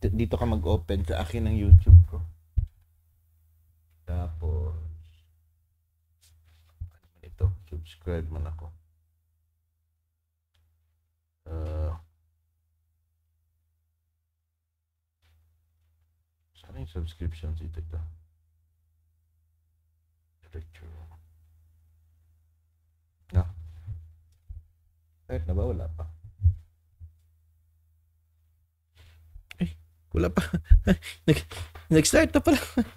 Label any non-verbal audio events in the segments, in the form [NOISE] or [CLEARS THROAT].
Dito ka mag-open sa akin ng YouTube ko. Tapos, ano ito, subscribe man ako. Uh, saan yung subscriptions ito ito? Director. Ah. Na? Kahit na ba? Wala pa. Wala pa. [LAUGHS] Nag, nag-start na pala. [LAUGHS]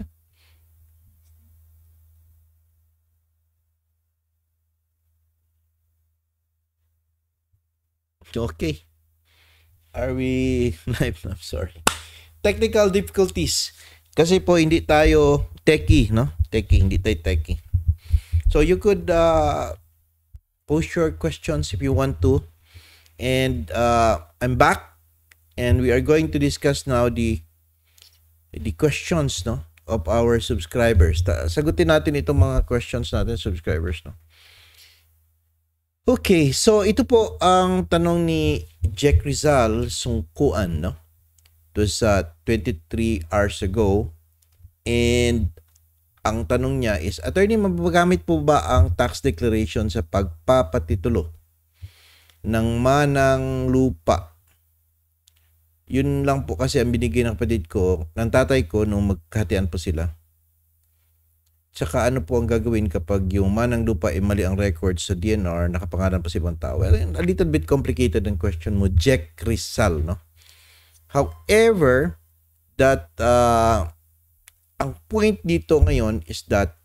okay. Are we [LAUGHS] live now? Sorry. Technical difficulties. Kasi po hindi tayo techie, no? Techie, hindi tayo techie. So you could uh, post your questions if you want to. And uh, I'm back and we are going to discuss now the the questions no of our subscribers. Ta sagutin natin itong mga questions natin subscribers no. Okay, so ito po ang tanong ni Jack Rizal Sungkuan no. It was uh, 23 hours ago and ang tanong niya is, Attorney, magagamit po ba ang tax declaration sa pagpapatitulo ng manang lupa yun lang po kasi ang binigay ng kapatid ko, ng tatay ko nung magkatian po sila. Tsaka ano po ang gagawin kapag yung manang lupa ay mali ang record sa DNR, nakapangalan po si ibang tao? Well, a little bit complicated ang question mo, Jack Rizal, no? However, that uh, ang point dito ngayon is that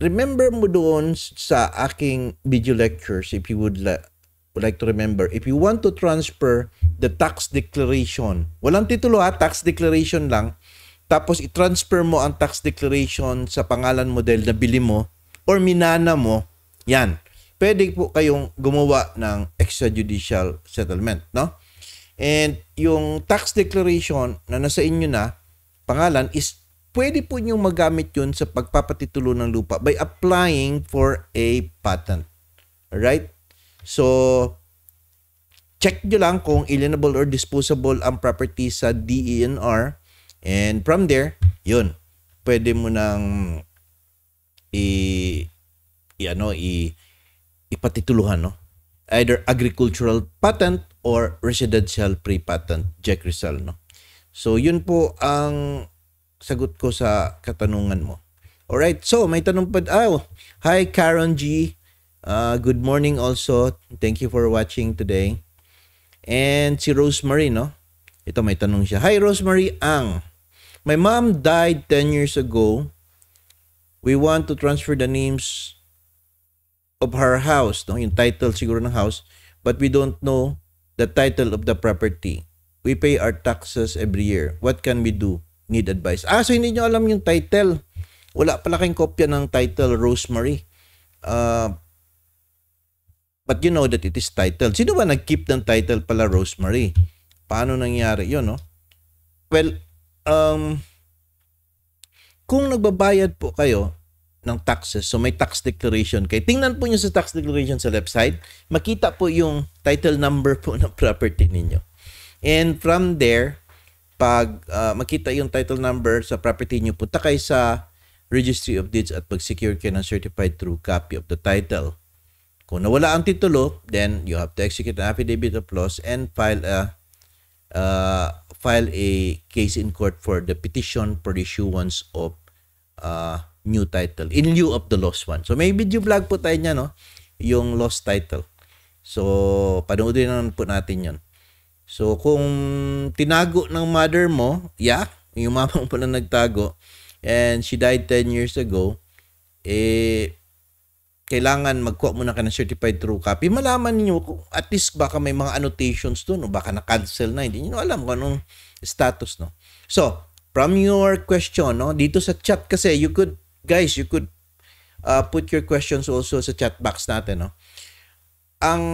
remember mo doon sa aking video lectures if you would would like to remember, if you want to transfer the tax declaration, walang titulo ha, tax declaration lang, tapos i-transfer mo ang tax declaration sa pangalan mo na bili mo or minana mo, yan. Pwede po kayong gumawa ng extrajudicial settlement, no? And yung tax declaration na nasa inyo na, pangalan, is pwede po niyong magamit yun sa pagpapatitulo ng lupa by applying for a patent. Alright? So, check nyo lang kung alienable or disposable ang property sa DENR. And from there, yun, pwede mo nang i, i ano, i, ipatituluhan, no? Either agricultural patent or residential pre-patent, Jack Rizal, no? So, yun po ang sagot ko sa katanungan mo. Alright, so may tanong pa. Ah, oh, hi Karen G. Uh, good morning also. Thank you for watching today. And si Rosemary, no? Ito may tanong siya. Hi Rosemary Ang. My mom died 10 years ago. We want to transfer the names of her house, no? Yung title siguro ng house, but we don't know the title of the property. We pay our taxes every year. What can we do? Need advice. Ah, so hindi nyo alam yung title. Wala pala kayong kopya ng title, Rosemary. Uh, But you know that it is titled. Sino ba nag-keep ng title pala Rosemary? Paano nangyari yun, no? Well, um, kung nagbabayad po kayo ng taxes, so may tax declaration kayo, tingnan po nyo sa tax declaration sa left side, makita po yung title number po ng property ninyo. And from there, pag uh, makita yung title number sa property nyo, punta kayo sa Registry of Deeds at pag-secure kayo ng certified true copy of the title. Kung nawala ang titulo, then you have to execute an affidavit of loss and file a uh, file a case in court for the petition for the issuance of uh, new title in lieu of the lost one. So may video vlog po tayo niya no, yung lost title. So panoorin naman po natin 'yon. So kung tinago ng mother mo, yeah, yung mama mo po na nagtago and she died 10 years ago, eh kailangan magkuha muna ka ng certified true copy, malaman niyo at least baka may mga annotations doon o baka na-cancel na. Hindi niyo alam kung anong status. No? So, from your question, no, dito sa chat kasi, you could, guys, you could uh, put your questions also sa chat box natin. No? Ang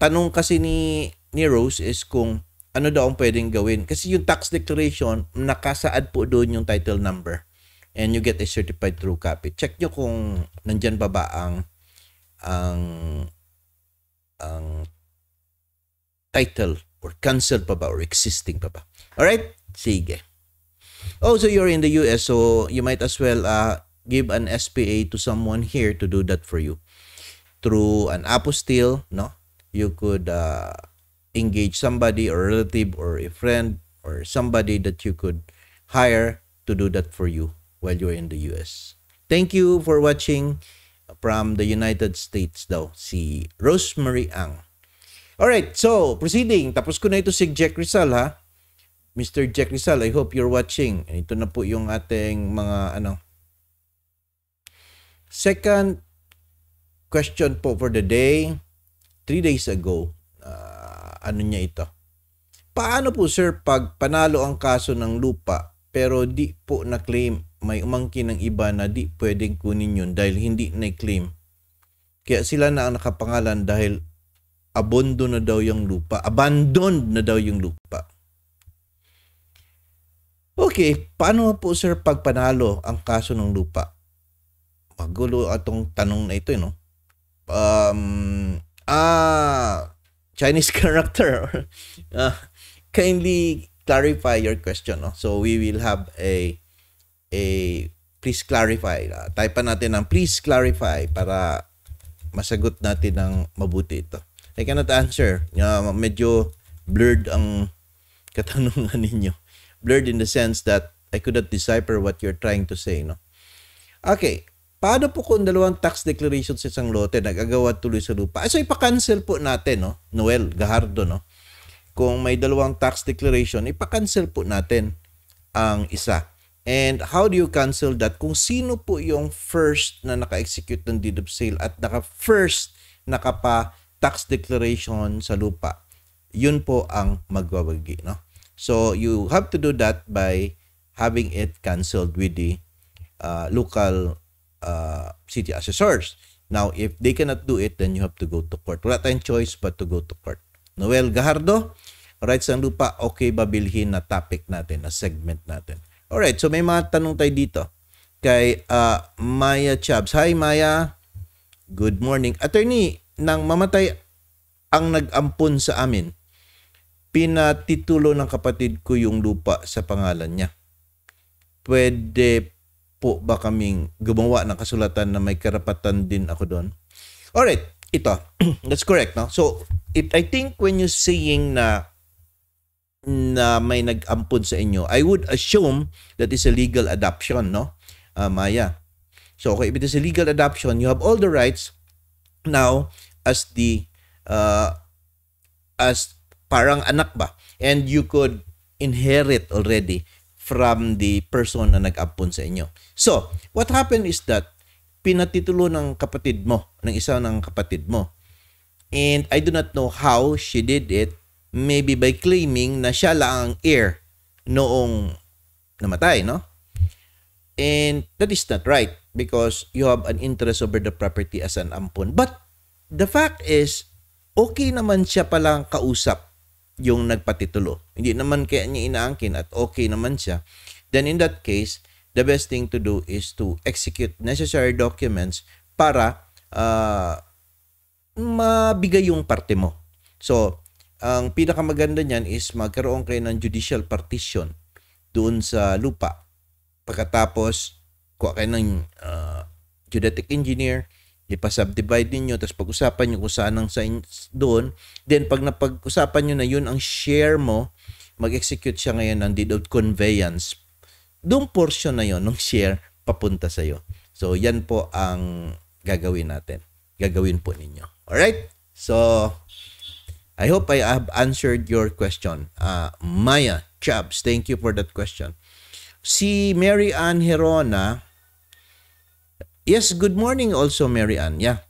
tanong kasi ni, ni Rose is kung ano daw ang pwedeng gawin. Kasi yung tax declaration, nakasaad po doon yung title number and you get a certified true copy. Check nyo kung nandyan ba ba ang ang ang title or canceled pa ba or existing pa ba. Alright? Sige. Oh, so you're in the US so you might as well uh, give an SPA to someone here to do that for you. Through an apostille, no? You could uh, engage somebody or relative or a friend or somebody that you could hire to do that for you while you're in the US. Thank you for watching from the United States daw, si Rosemary Ang. Alright, so proceeding. Tapos ko na ito si Jack Rizal ha. Mr. Jack Rizal, I hope you're watching. Ito na po yung ating mga ano. Second question po for the day. Three days ago, uh, ano niya ito? Paano po sir pag panalo ang kaso ng lupa pero di po na-claim may umangkin ng iba na di pwedeng kunin yun dahil hindi na-claim. Kaya sila na ang nakapangalan dahil abondo na daw yung lupa. Abandoned na daw yung lupa. Okay, paano po sir pagpanalo ang kaso ng lupa? Magulo atong tanong na ito, eh, no? Um, ah, Chinese [LAUGHS] character. uh, kindly clarify your question. No? So we will have a eh, please clarify. Uh, type pa natin ng please clarify para masagot natin ng mabuti ito. I cannot answer. Uh, medyo blurred ang [LAUGHS] katanungan ninyo. Blurred in the sense that I could not decipher what you're trying to say. No? Okay. Paano po kung dalawang tax declaration sa isang lote nagagawa tuloy sa lupa? Ah, so ipa-cancel po natin, no? Noel Gahardo, no? Kung may dalawang tax declaration, ipa-cancel po natin ang isa. And how do you cancel that? Kung sino po yung first na naka-execute ng deed of sale at naka-first nakapa tax declaration sa lupa, yun po ang magwawagi. No? So you have to do that by having it canceled with the uh, local uh, city assessors. Now, if they cannot do it, then you have to go to court. Wala tayong choice but to go to court. Noel Gahardo, rights ng lupa, okay ba bilhin na topic natin, na segment natin. Alright, so may mga tanong tayo dito kay uh, Maya Chubbs. Hi Maya, good morning. Attorney, nang mamatay ang nag-ampon sa amin, pinatitulo ng kapatid ko yung lupa sa pangalan niya. Pwede po ba kaming gumawa ng kasulatan na may karapatan din ako doon? Alright, ito. [CLEARS THROAT] That's correct, no? So, it, I think when you're saying na na may nag-ampun sa inyo, I would assume that is a legal adoption, no? Uh, Maya. So, okay, if it is a legal adoption, you have all the rights now as the, uh, as parang anak ba? And you could inherit already from the person na nag-ampun sa inyo. So, what happened is that pinatitulo ng kapatid mo, ng isa ng kapatid mo. And I do not know how she did it maybe by claiming na siya lang ang heir noong namatay, no? And that is not right because you have an interest over the property as an ampon. But the fact is, okay naman siya palang kausap yung nagpatitulo. Hindi naman kaya niya inaangkin at okay naman siya. Then in that case, the best thing to do is to execute necessary documents para uh, mabigay yung parte mo. So, ang pinakamaganda niyan is magkaroon kayo ng judicial partition doon sa lupa. Pagkatapos, kuha kayo ng uh, ah, geodetic engineer, ipa-subdivide ninyo, tapos pag-usapan nyo kung saan ang signs doon. Then, pag napag-usapan nyo na yun ang share mo, mag-execute siya ngayon ng deed of conveyance. Doon portion na yon ng share papunta sa iyo. So, yan po ang gagawin natin. Gagawin po ninyo. Alright? So, I hope I have answered your question. Uh, Maya Chabs, thank you for that question. Si Mary Ann Herona, yes, good morning also Mary Ann, yeah.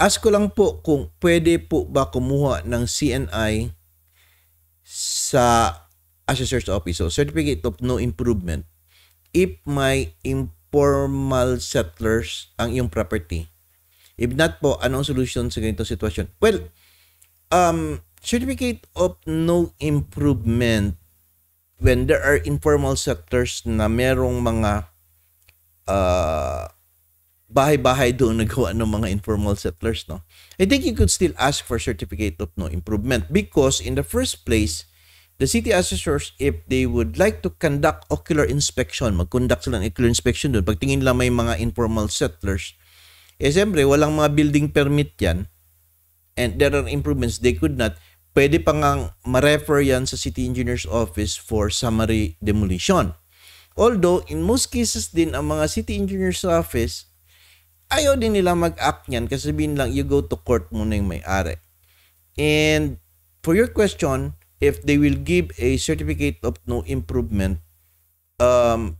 Ask ko lang po kung pwede po ba kumuha ng CNI sa assessor's office, so certificate of no improvement, if my informal settlers ang iyong property. If not po, anong solution sa ganitong sitwasyon? Well, um, certificate of no improvement when there are informal sectors na merong mga uh, bahay-bahay doon nagawa ng mga informal settlers, no? I think you could still ask for certificate of no improvement because in the first place, the city assessors, if they would like to conduct ocular inspection, mag-conduct sila ng ocular inspection doon, pagtingin lang may mga informal settlers, eh siyempre, walang mga building permit yan, and there are improvements they could not, pwede pa ngang ma-refer yan sa City Engineer's Office for summary demolition. Although, in most cases din, ang mga City Engineer's Office, ayaw din nila mag-act niyan kasi sabihin lang, you go to court muna yung may-ari. And for your question, if they will give a certificate of no improvement, um,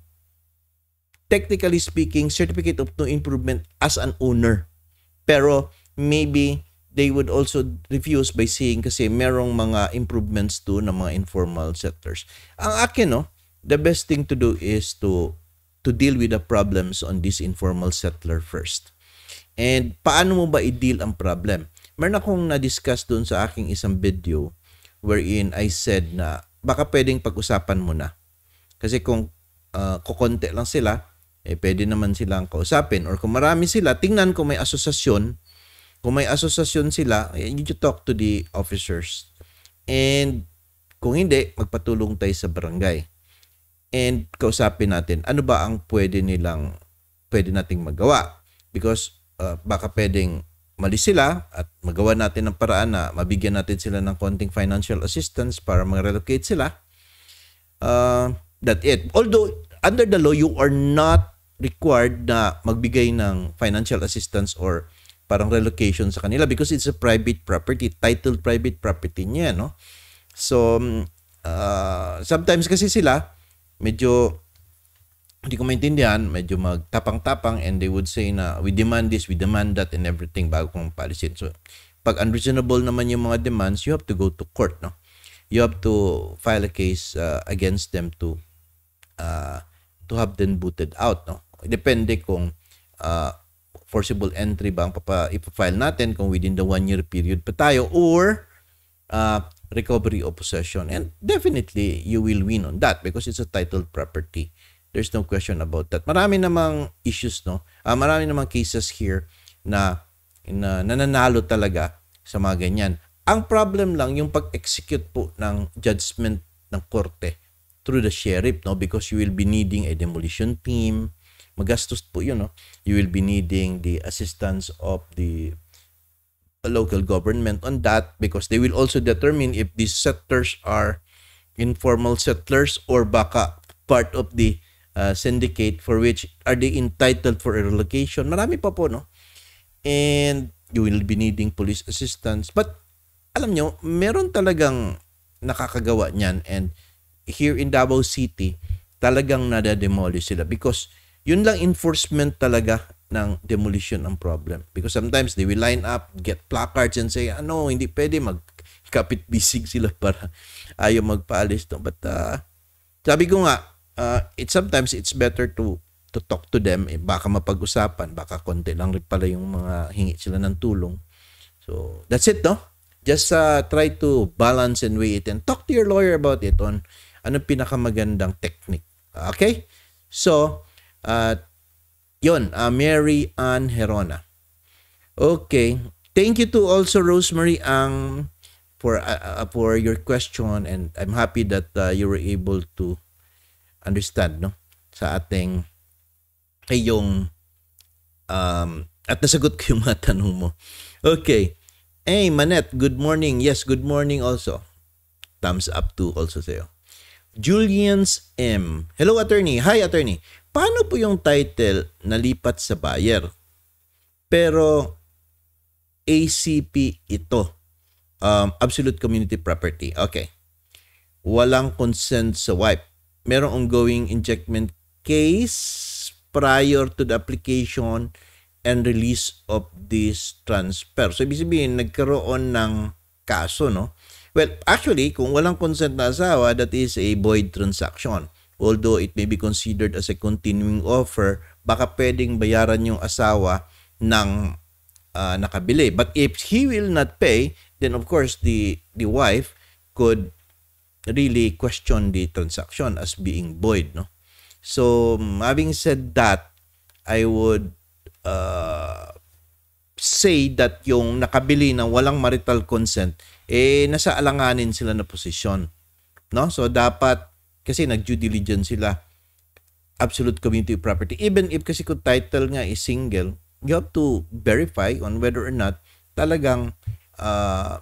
technically speaking, certificate of no improvement as an owner. Pero maybe they would also refuse by saying kasi merong mga improvements to ng mga informal sectors. Ang akin, no, the best thing to do is to to deal with the problems on this informal settler first. And paano mo ba i-deal ang problem? Meron akong na-discuss doon sa aking isang video wherein I said na baka pwedeng pag-usapan mo na. Kasi kung uh, ah, kukonte lang sila, eh pwede naman silang kausapin. Or kung marami sila, tingnan ko may asosasyon kung may asosasyon sila, eh, you to talk to the officers. And kung hindi, magpatulong tayo sa barangay. And kausapin natin, ano ba ang pwede nilang, pwede nating magawa? Because uh, baka pwedeng mali sila at magawa natin ng paraan na mabigyan natin sila ng konting financial assistance para mag-relocate sila. Uh, that it. Although, under the law, you are not required na magbigay ng financial assistance or parang relocation sa kanila because it's a private property, titled private property niya, no? So, uh, sometimes kasi sila, medyo, hindi ko maintindihan, medyo magtapang-tapang and they would say na, we demand this, we demand that and everything bago kong palisin. So, pag unreasonable naman yung mga demands, you have to go to court, no? You have to file a case uh, against them to uh, to have them booted out, no? Depende kung uh, forcible entry ba ang papa, ipafile natin kung within the one year period pa tayo or uh, recovery of possession. And definitely, you will win on that because it's a titled property. There's no question about that. Marami namang issues, no? Uh, marami namang cases here na, na nananalo talaga sa mga ganyan. Ang problem lang yung pag-execute po ng judgment ng korte through the sheriff, no? Because you will be needing a demolition team, magastos po yun. No? You will be needing the assistance of the local government on that because they will also determine if these settlers are informal settlers or baka part of the uh, syndicate for which are they entitled for a relocation. Marami pa po, no? And you will be needing police assistance. But alam nyo, meron talagang nakakagawa niyan and here in Davao City, talagang nadademolish sila because yun lang enforcement talaga ng demolition ang problem. Because sometimes they will line up, get placards and say, ano, hindi pwede magkapit bisig sila [LAUGHS] para ayaw magpaalis. No? But uh, sabi ko nga, uh, it, sometimes it's better to to talk to them. Eh, baka mapag-usapan, baka konti lang rin pala yung mga hingi sila ng tulong. So, that's it, no? Just uh, try to balance and weigh it and talk to your lawyer about it on anong pinakamagandang technique. Okay? So, at yon, uh, ah, Mary Ann Herona. Okay. Thank you to also Rosemary Ang for uh, for your question and I'm happy that uh, you were able to understand no sa ating yung um at nasagot ko yung mga [LAUGHS] tanong mo. Okay. Hey, Manet, good morning. Yes, good morning also. Thumbs up to also sa'yo. Julian's M. Hello, attorney. Hi, attorney paano po yung title nalipat sa buyer? Pero ACP ito. Um, Absolute Community Property. Okay. Walang consent sa wife. Merong ongoing injectment case prior to the application and release of this transfer. So, ibig sabihin, nagkaroon ng kaso, no? Well, actually, kung walang consent na asawa, that is a void transaction although it may be considered as a continuing offer, baka pwedeng bayaran yung asawa ng uh, nakabili. But if he will not pay, then of course the the wife could really question the transaction as being void, no? So, having said that, I would uh, say that yung nakabili na walang marital consent, eh, nasa alanganin sila na posisyon. No? So, dapat kasi nag-due diligence sila. Absolute community property. Even if kasi kung title nga is single, you have to verify on whether or not talagang uh,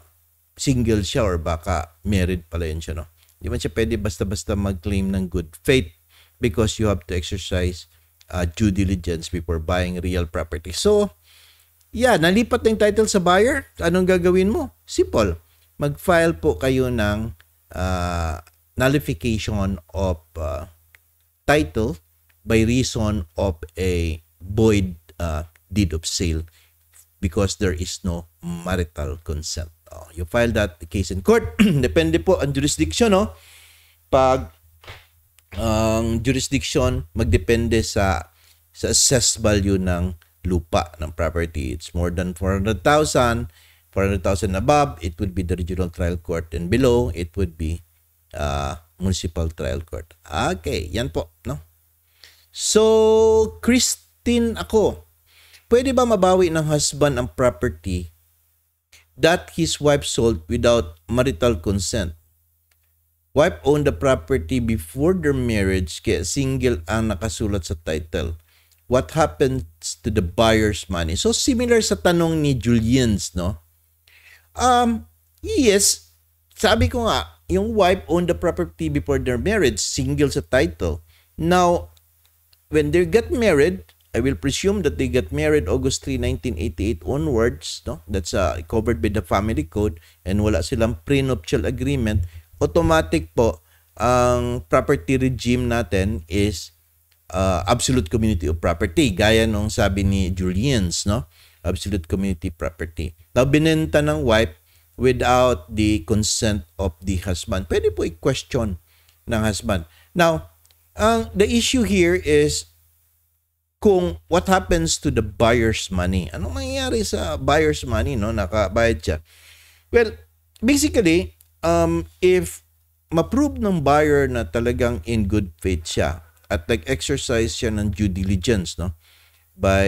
single siya or baka married pala yun siya. No? Di man siya pwede basta-basta mag-claim ng good faith because you have to exercise uh, due diligence before buying real property. So, yeah, nalipat na yung title sa buyer. Anong gagawin mo? Simple. Mag-file po kayo ng uh, nullification of uh, title by reason of a void uh, deed of sale because there is no marital consent. Oh, you file that case in court. [CLEARS THROAT] Depende po ang jurisdiction. No? Pag ang um, jurisdiction magdepende sa sa assessed value ng lupa ng property. It's more than 400,000. 400,000 above, it would be the regional trial court and below, it would be uh, Municipal Trial Court. Okay, yan po. No? So, Christine ako. Pwede ba mabawi ng husband ang property that his wife sold without marital consent? Wife owned the property before their marriage kaya single ang nakasulat sa title. What happens to the buyer's money? So similar sa tanong ni Julian's, no? Um, yes, sabi ko nga, yung wife own the property before their marriage, single sa title. Now, when they get married, I will presume that they get married August 3, 1988 onwards, no? That's uh, covered by the family code and wala silang prenuptial agreement. Automatic po, ang property regime natin is uh, absolute community of property, gaya nung sabi ni Julians, no? Absolute community property. Now, binenta ng wife without the consent of the husband. Pwede po i-question ng husband. Now, ang the issue here is kung what happens to the buyer's money. Anong mangyayari sa buyer's money no nakabayad siya? Well, basically, um if ma-prove ng buyer na talagang in good faith siya at nag-exercise siya ng due diligence no by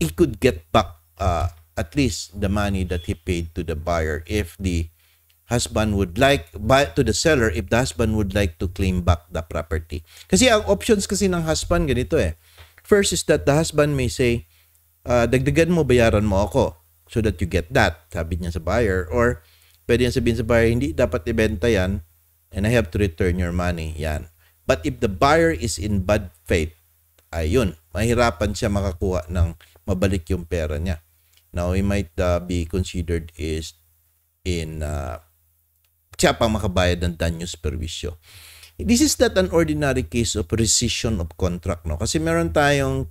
he could get back uh, at least the money that he paid to the buyer if the husband would like buy to the seller if the husband would like to claim back the property. Kasi ang options kasi ng husband ganito eh. First is that the husband may say, uh, dagdagan mo, bayaran mo ako so that you get that, sabi niya sa buyer. Or pwede niya sabihin sa buyer, hindi dapat ibenta yan and I have to return your money. Yan. But if the buyer is in bad faith, ayun, mahirapan siya makakuha ng mabalik yung pera niya. Now, we might uh, be considered is in uh, siya pang makabayad ng danyos perwisyo. This is not an ordinary case of rescission of contract. No? Kasi meron tayong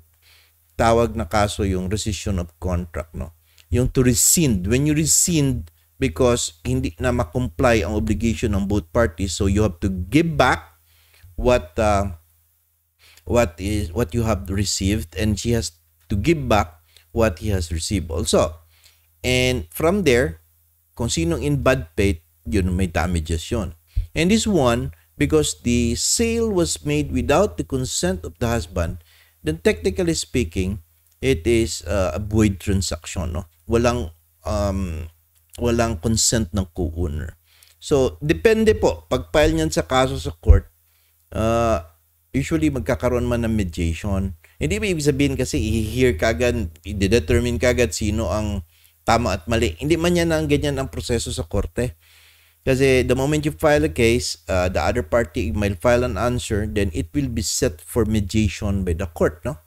tawag na kaso yung rescission of contract. No? Yung to rescind. When you rescind because hindi na makomply ang obligation ng both parties, so you have to give back what uh, what is what you have received and she has to give back what he has received also. And from there, kung sinong in bad faith, yun may damages yun. And this one, because the sale was made without the consent of the husband, then technically speaking, it is uh, a void transaction. No? Walang, um, walang consent ng co-owner. So, depende po. Pag file niyan sa kaso sa court, uh, usually magkakaroon man ng mediation hindi ba ibig sabihin kasi i-hear kagad, i-determine kagad sino ang tama at mali. Hindi man yan ang ganyan ang proseso sa korte. Kasi the moment you file a case, uh, the other party may file an answer, then it will be set for mediation by the court, no?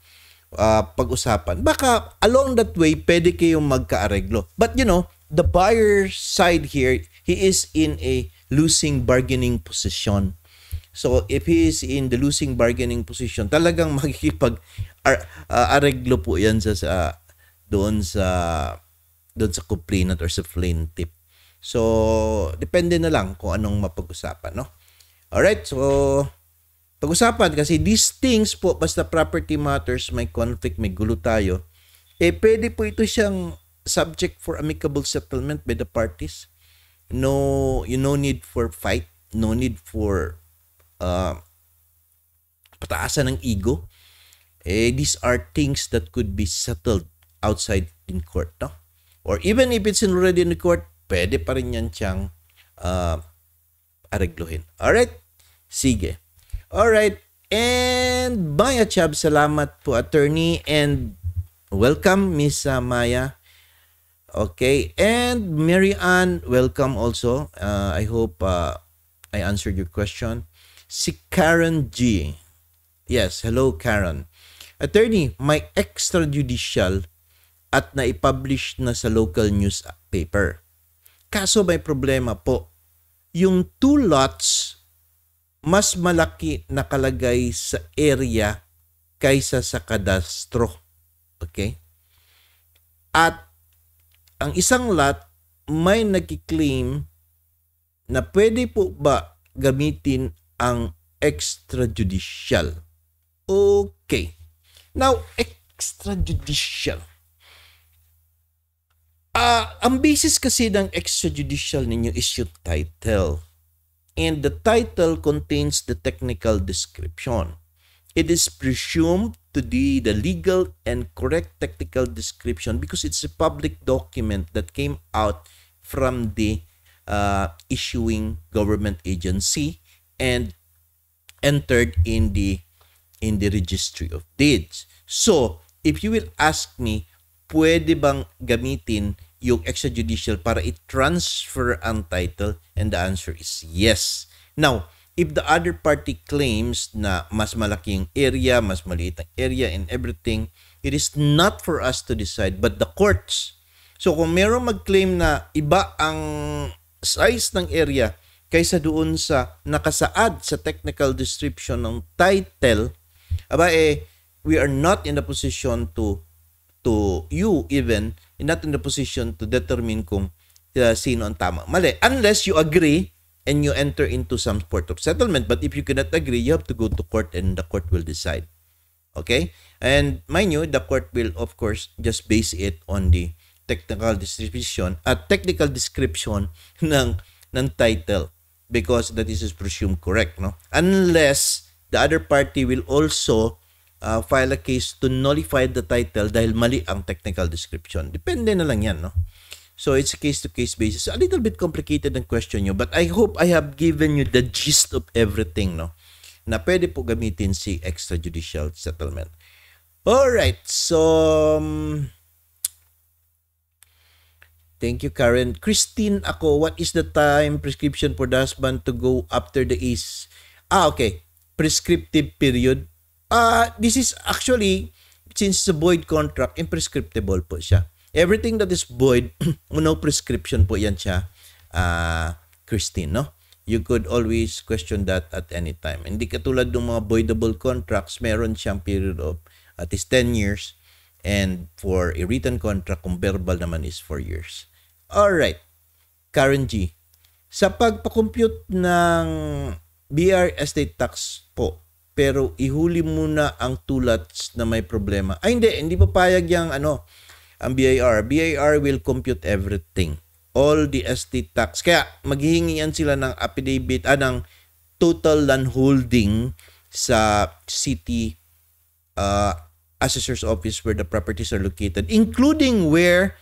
Uh, pag-usapan. Baka along that way, pwede kayong magkaareglo. But you know, the buyer side here, he is in a losing bargaining position. So if he is in the losing bargaining position, talagang [LAUGHS] makikipag ar, ah, areglo po 'yan sa, sa doon sa doon sa complainant or sa plaintiff. So depende na lang kung anong mapag-usapan, no? All right, so pag-usapan kasi these things po basta property matters, may conflict, may gulo tayo. Eh pwede po ito siyang subject for amicable settlement by the parties. No, you no need for fight, no need for uh, pataasan ng ego, eh, these are things that could be settled outside in court, no? Or even if it's already in the court, pwede pa rin yan siyang uh, ah, arregluhin. Alright? Sige. Alright. And Maya Chab, salamat po attorney and welcome Miss ah, Maya. Okay. And Mary Ann, welcome also. Uh, I hope uh, I answered your question. Si Karen G. Yes, hello Karen. Attorney, may extrajudicial at naipublish na sa local newspaper. Kaso may problema po. Yung two lots mas malaki nakalagay sa area kaysa sa kadastro. Okay? At ang isang lot may nagki-claim na pwede po ba gamitin ang extrajudicial. Okay. Now, extrajudicial. Uh, ang basis kasi ng extrajudicial ninyo is your title. And the title contains the technical description. It is presumed to be the legal and correct technical description because it's a public document that came out from the uh, issuing government agency and entered in the in the registry of deeds. So, if you will ask me, pwede bang gamitin yung extrajudicial para i-transfer ang title? And the answer is yes. Now, if the other party claims na mas malaking area, mas maliit ang area and everything, it is not for us to decide but the courts. So kung merong mag-claim na iba ang size ng area, kaysa doon sa nakasaad sa technical description ng title, aba eh, we are not in the position to to you even not in the position to determine kung uh, sino ang tama. Mali. Unless you agree and you enter into some sort of settlement. But if you cannot agree, you have to go to court and the court will decide. Okay? And mind you, the court will of course just base it on the technical description at uh, technical description [LAUGHS] ng ng title because that is presumed correct no unless the other party will also uh, file a case to nullify the title dahil mali ang technical description depende na lang yan no so it's a case to case basis a little bit complicated ang question nyo but i hope i have given you the gist of everything no na pwede po gamitin si extrajudicial settlement all right so um, Thank you, Karen. Christine ako, what is the time prescription for the husband to go after the is? Ah, okay. Prescriptive period. Ah, uh, this is actually, since it's a void contract, imprescriptible po siya. Everything that is void, [CLEARS THROAT] no prescription po yan siya, uh, Christine, no? You could always question that at any time. Hindi katulad ng mga voidable contracts, meron siyang period of at least 10 years. And for a written contract, kung verbal naman is 4 years. Alright. Karen G. Sa pagpakompute ng BR estate tax po, pero ihuli muna ang tulats na may problema. Ay hindi, hindi papayag yung ano, ang BIR. BIR will compute everything. All the estate tax. Kaya maghihingian sila ng affidavit, ah, ng total land holding sa city uh, assessor's office where the properties are located, including where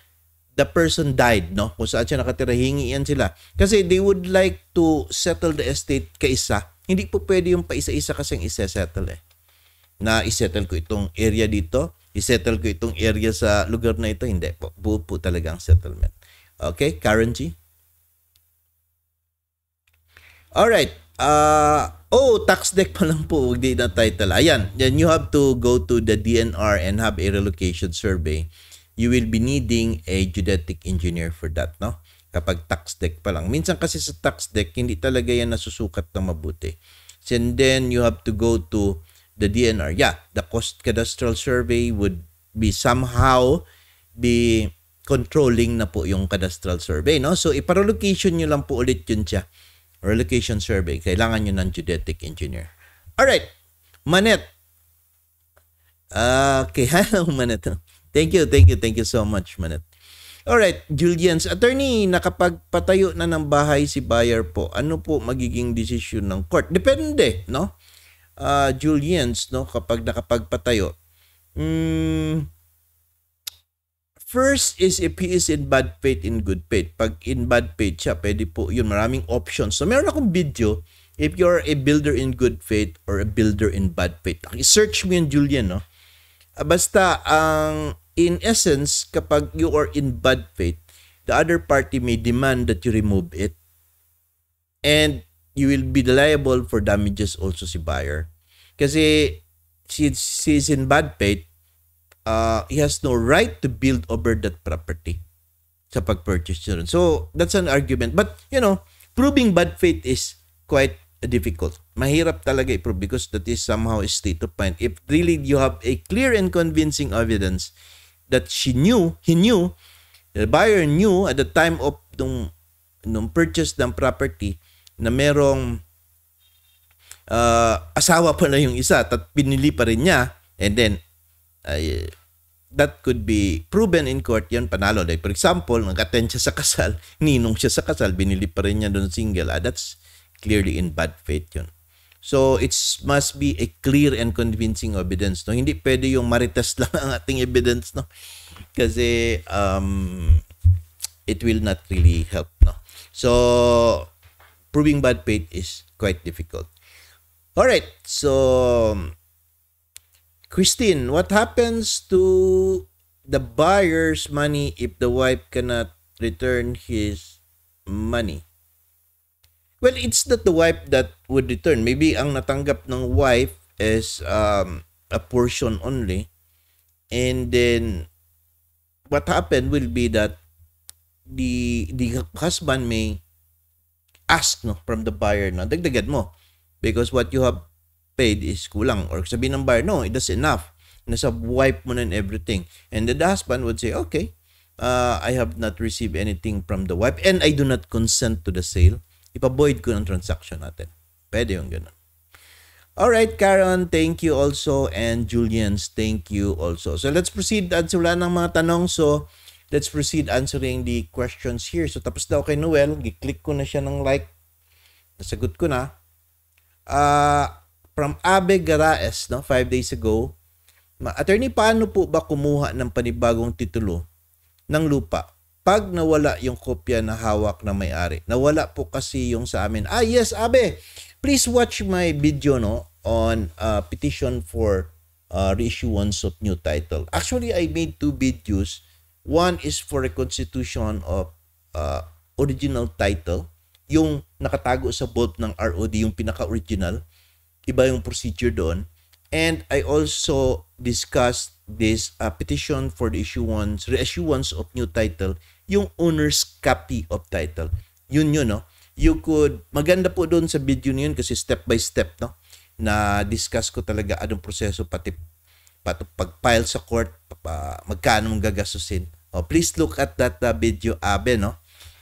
the person died, no? Kung saan siya nakatira, hingian sila. Kasi they would like to settle the estate kaisa. Hindi po pwede yung paisa-isa kasi ang kasing settle eh. Na isettle ko itong area dito, isettle ko itong area sa lugar na ito. Hindi po. Buo po talaga ang settlement. Okay, currency. G? Alright. Uh, oh, tax deck pa lang po. Huwag di na title. Ayan. Then you have to go to the DNR and have a relocation survey you will be needing a geodetic engineer for that, no? Kapag tax deck pa lang. Minsan kasi sa tax deck, hindi talaga yan nasusukat ng mabuti. And then you have to go to the DNR. Yeah, the cost cadastral survey would be somehow be controlling na po yung cadastral survey, no? So, iparolocation nyo lang po ulit yun siya. Relocation survey. Kailangan nyo ng geodetic engineer. Alright. Manet. okay, ah, anong [LAUGHS] manet? Thank you, thank you, thank you so much, Manet. Alright, Julian's attorney, nakapagpatayo na ng bahay si buyer po, ano po magiging desisyon ng court? Depende, no? Uh, Julian's, no? Kapag nakapagpatayo. Mm, first is if he is in bad faith, in good faith. Pag in bad faith siya, pwede po yun. Maraming options. So, meron akong video if you're a builder in good faith or a builder in bad faith. Okay, search mo yun, Julian, no? Ah, basta, ang in essence, kapag you are in bad faith, the other party may demand that you remove it. And you will be liable for damages also si buyer. Kasi she, he's in bad faith, uh, he has no right to build over that property sa pag-purchase nyo So, that's an argument. But, you know, proving bad faith is quite difficult. Mahirap talaga i-prove because that is somehow a state of mind. If really you have a clear and convincing evidence that she knew, he knew, the buyer knew at the time of nung, nung purchase ng property na merong uh, asawa pa na yung isa at pinili pa rin niya and then uh, that could be proven in court yan panalo like for example nag-attend siya sa kasal [LAUGHS] ninong siya sa kasal binili pa rin niya doon single ah, that's clearly in bad faith yun So it's must be a clear and convincing evidence. No? Hindi pwede yung marites [LAUGHS] lang ang ating evidence. No? Kasi um, it will not really help. No? So proving bad faith is quite difficult. All right. so Christine, what happens to the buyer's money if the wife cannot return his money? Well, it's not the wife that would return. Maybe ang natanggap ng wife is um, a portion only. And then what happened will be that the the husband may ask no from the buyer na dagdagan mo because what you have paid is kulang or sabi ng buyer no it is enough nasa wife mo na and everything and then the husband would say okay uh, I have not received anything from the wife and I do not consent to the sale ipa-void ko ng transaction natin. Pwede yung ganun. Alright, Karen, thank you also. And Julians, thank you also. So let's proceed. Answer wala ng mga tanong. So let's proceed answering the questions here. So tapos daw kay Noel. Giklik ko na siya ng like. Nasagot ko na. Uh, from Abe Garaes, no, five days ago. Attorney, paano po ba kumuha ng panibagong titulo ng lupa pag nawala yung kopya na hawak na may-ari. Nawala po kasi yung sa amin. Ah, yes, Abe, please watch my video no on uh, petition for uh, reissuance of new title. Actually, I made two videos. One is for reconstitution of uh, original title, yung nakatago sa vault ng ROD, yung pinaka-original. Iba yung procedure doon. And I also discussed this uh, petition for the issuance, reissuance of new title, yung owner's copy of title. Yun yun, no? You could, maganda po doon sa video niyon kasi step by step, no? Na discuss ko talaga anong proseso pati pati pag-file sa court, uh, magkano mong gagastusin. Oh, please look at that uh, video, Abe, no?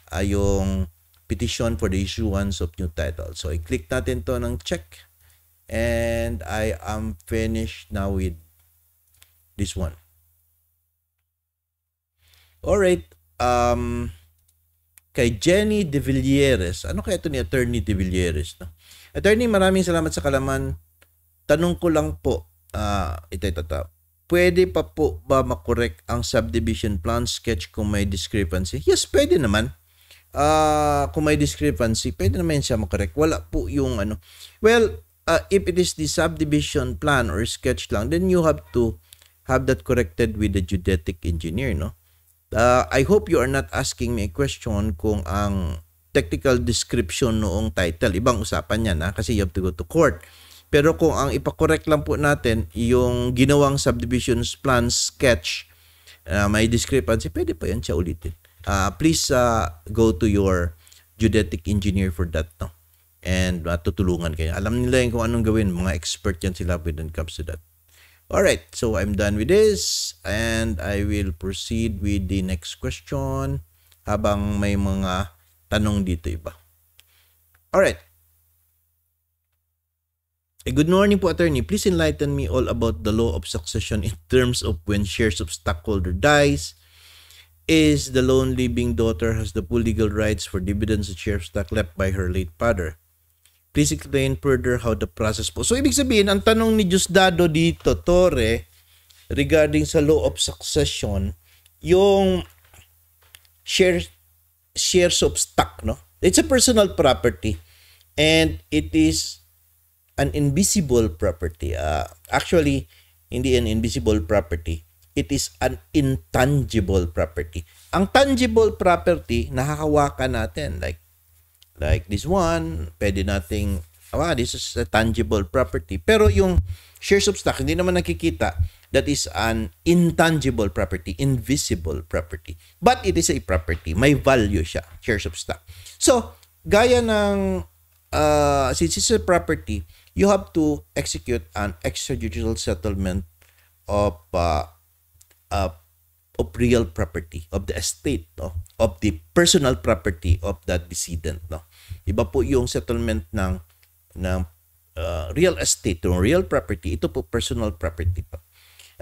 Uh, yung petition for the issuance of new title. So, i-click natin to ng check and I am finished now with this one. Alright, um, kay Jenny De Villieres. Ano kaya ito ni Attorney De Villieres? No? Attorney, maraming salamat sa kalaman. Tanong ko lang po, uh, ito, ito, ito. Pwede pa po ba makorek ang subdivision plan sketch kung may discrepancy? Yes, pwede naman uh, kung may discrepancy, pwede naman siya makorek. Wala po yung ano. Well, uh, if it is the subdivision plan or sketch lang, then you have to have that corrected with the geodetic engineer, no? Uh, I hope you are not asking me a question kung ang technical description noong title. Ibang usapan yan, ha? Kasi you have to go to court. Pero kung ang ipakorect lang po natin, yung ginawang subdivisions plan sketch, uh, may discrepancy, pwede pa yan siya ulitin. Uh, please uh, go to your geodetic engineer for that, no? and matutulungan kayo. Alam nila yung kung anong gawin. Mga expert yan sila when it comes to that. Alright, so I'm done with this and I will proceed with the next question habang may mga tanong dito iba. Alright. A eh, good morning po attorney. Please enlighten me all about the law of succession in terms of when shares of stockholder dies, is the lone living daughter has the full legal rights for dividends and share of stock left by her late father. Please explain further how the process po. So, ibig sabihin, ang tanong ni Diosdado dito, Tore, regarding sa law of succession, yung shares, shares of stock, no? It's a personal property and it is an invisible property. Uh, actually, hindi an invisible property. It is an intangible property. Ang tangible property, nakakawakan natin. Like, Like this one, pwede nating, ah, this is a tangible property. Pero yung shares of stock, hindi naman nakikita that is an intangible property, invisible property. But it is a property. May value siya, shares of stock. So, gaya ng uh, since it's a property, you have to execute an extrajudicial settlement of uh, uh, of real property of the estate no of the personal property of that decedent no iba po yung settlement ng ng uh, real estate o real property ito po personal property po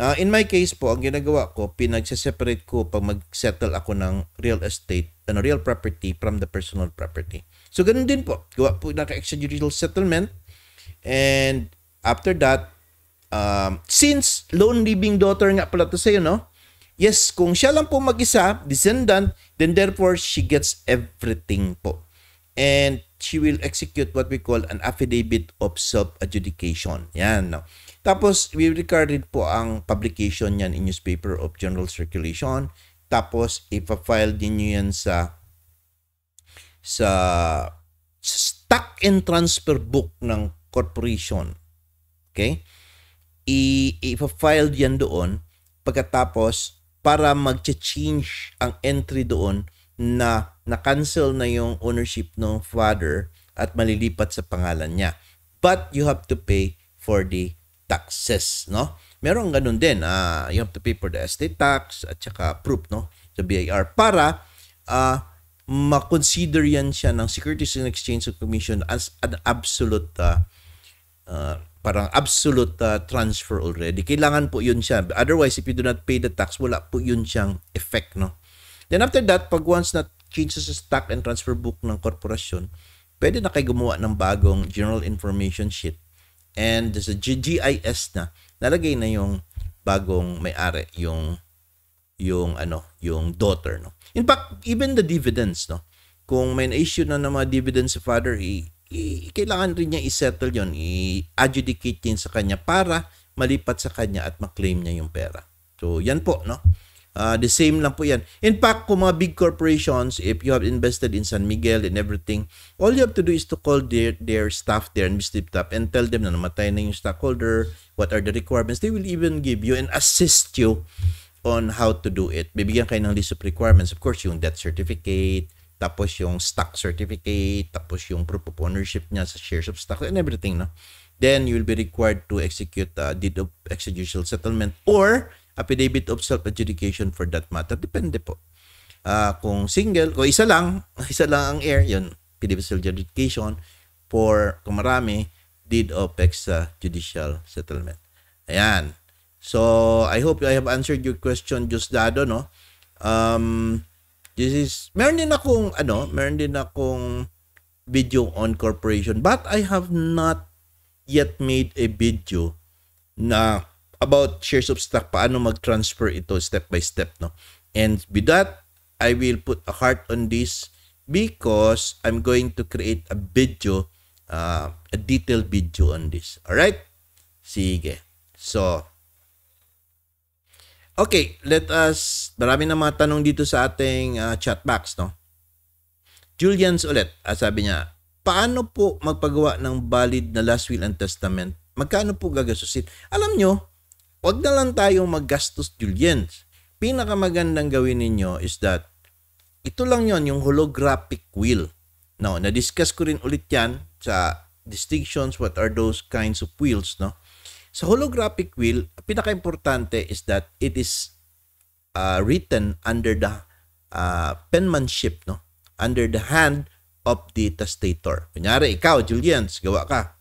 uh, in my case po ang ginagawa ko pinagse-separate ko pag mag-settle ako ng real estate ano real property from the personal property so ganun din po gawa po ng extrajudicial settlement and after that um, since lone living daughter nga pala to sa'yo no Yes, kung siya lang po mag-isa, descendant, then therefore she gets everything po. And she will execute what we call an affidavit of self-adjudication. Yan. No? Tapos, we recorded po ang publication niyan in newspaper of general circulation. Tapos, ipa din nyo yan sa sa stock and transfer book ng corporation. Okay? I, ipa-file yan doon. Pagkatapos, para mag-change ang entry doon na na-cancel na yung ownership ng father at malilipat sa pangalan niya. But you have to pay for the taxes, no? Merong ganun din, uh, you have to pay for the estate tax at saka proof, no? Sa BIR para uh, ah, makonsider yan siya ng Securities and Exchange Commission as an absolute uh, uh, parang absolute uh, transfer already. Kailangan po yun siya. Otherwise, if you do not pay the tax, wala po yun siyang effect, no? Then after that, pag once na change sa stock and transfer book ng korporasyon, pwede na kayo gumawa ng bagong general information sheet. And sa GGIS na, nalagay na yung bagong may-ari, yung yung ano, yung daughter, no? In fact, even the dividends, no? Kung may issue na ng mga dividends sa father, i i- kailangan rin niya i-settle yon i-adjudicate yun sa kanya para malipat sa kanya at maklaim niya yung pera. So, yan po, no? Uh, the same lang po yan. In fact, kung mga big corporations, if you have invested in San Miguel and everything, all you have to do is to call their, their staff there, administrative staff, and tell them na namatay na yung stockholder, what are the requirements. They will even give you and assist you on how to do it. Bibigyan kayo ng list of requirements. Of course, yung death certificate, tapos yung stock certificate, tapos yung proof of ownership niya sa shares of stock and everything, no? Then you will be required to execute a deed of extrajudicial settlement or affidavit of self-adjudication for that matter. Depende po. Uh, kung single, kung isa lang, [LAUGHS] isa lang ang heir, yun, affidavit of self-adjudication for, kung marami, deed of extrajudicial settlement. Ayan. So, I hope I have answered your question, Dado, no? Um, This is, meron din akong, ano, meron din akong video on corporation. But I have not yet made a video na about shares of stock, paano mag-transfer ito step by step, no? And with that, I will put a heart on this because I'm going to create a video, uh, a detailed video on this. Alright? Sige. So, Okay, let us, marami na mga tanong dito sa ating uh, chat box, no? Julians ulit, ah, sabi niya, paano po magpagawa ng valid na last will and testament? Magkano po gagastusin? Alam nyo, huwag na lang tayong maggastos, Julians. Pinakamagandang gawin ninyo is that, ito lang yon yung holographic will. Now, na-discuss ko rin ulit yan sa distinctions, what are those kinds of wills, no? Sa holographic will, pinaka-importante is that it is uh, written under the uh, penmanship, no? under the hand of the testator. Kunyari, ikaw, Julians, gawa ka.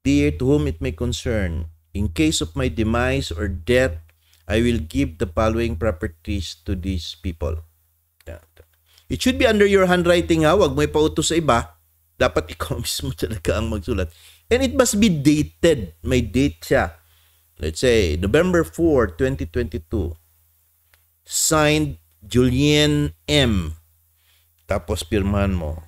Dear to whom it may concern, in case of my demise or death, I will give the following properties to these people. It should be under your handwriting ha, wag mo ipauto sa iba. Dapat [LAUGHS] ikaw mismo talaga ang magsulat. And it must be dated. May date siya. Let's say, November 4, 2022. Signed, Julian M. Tapos pirmahan mo.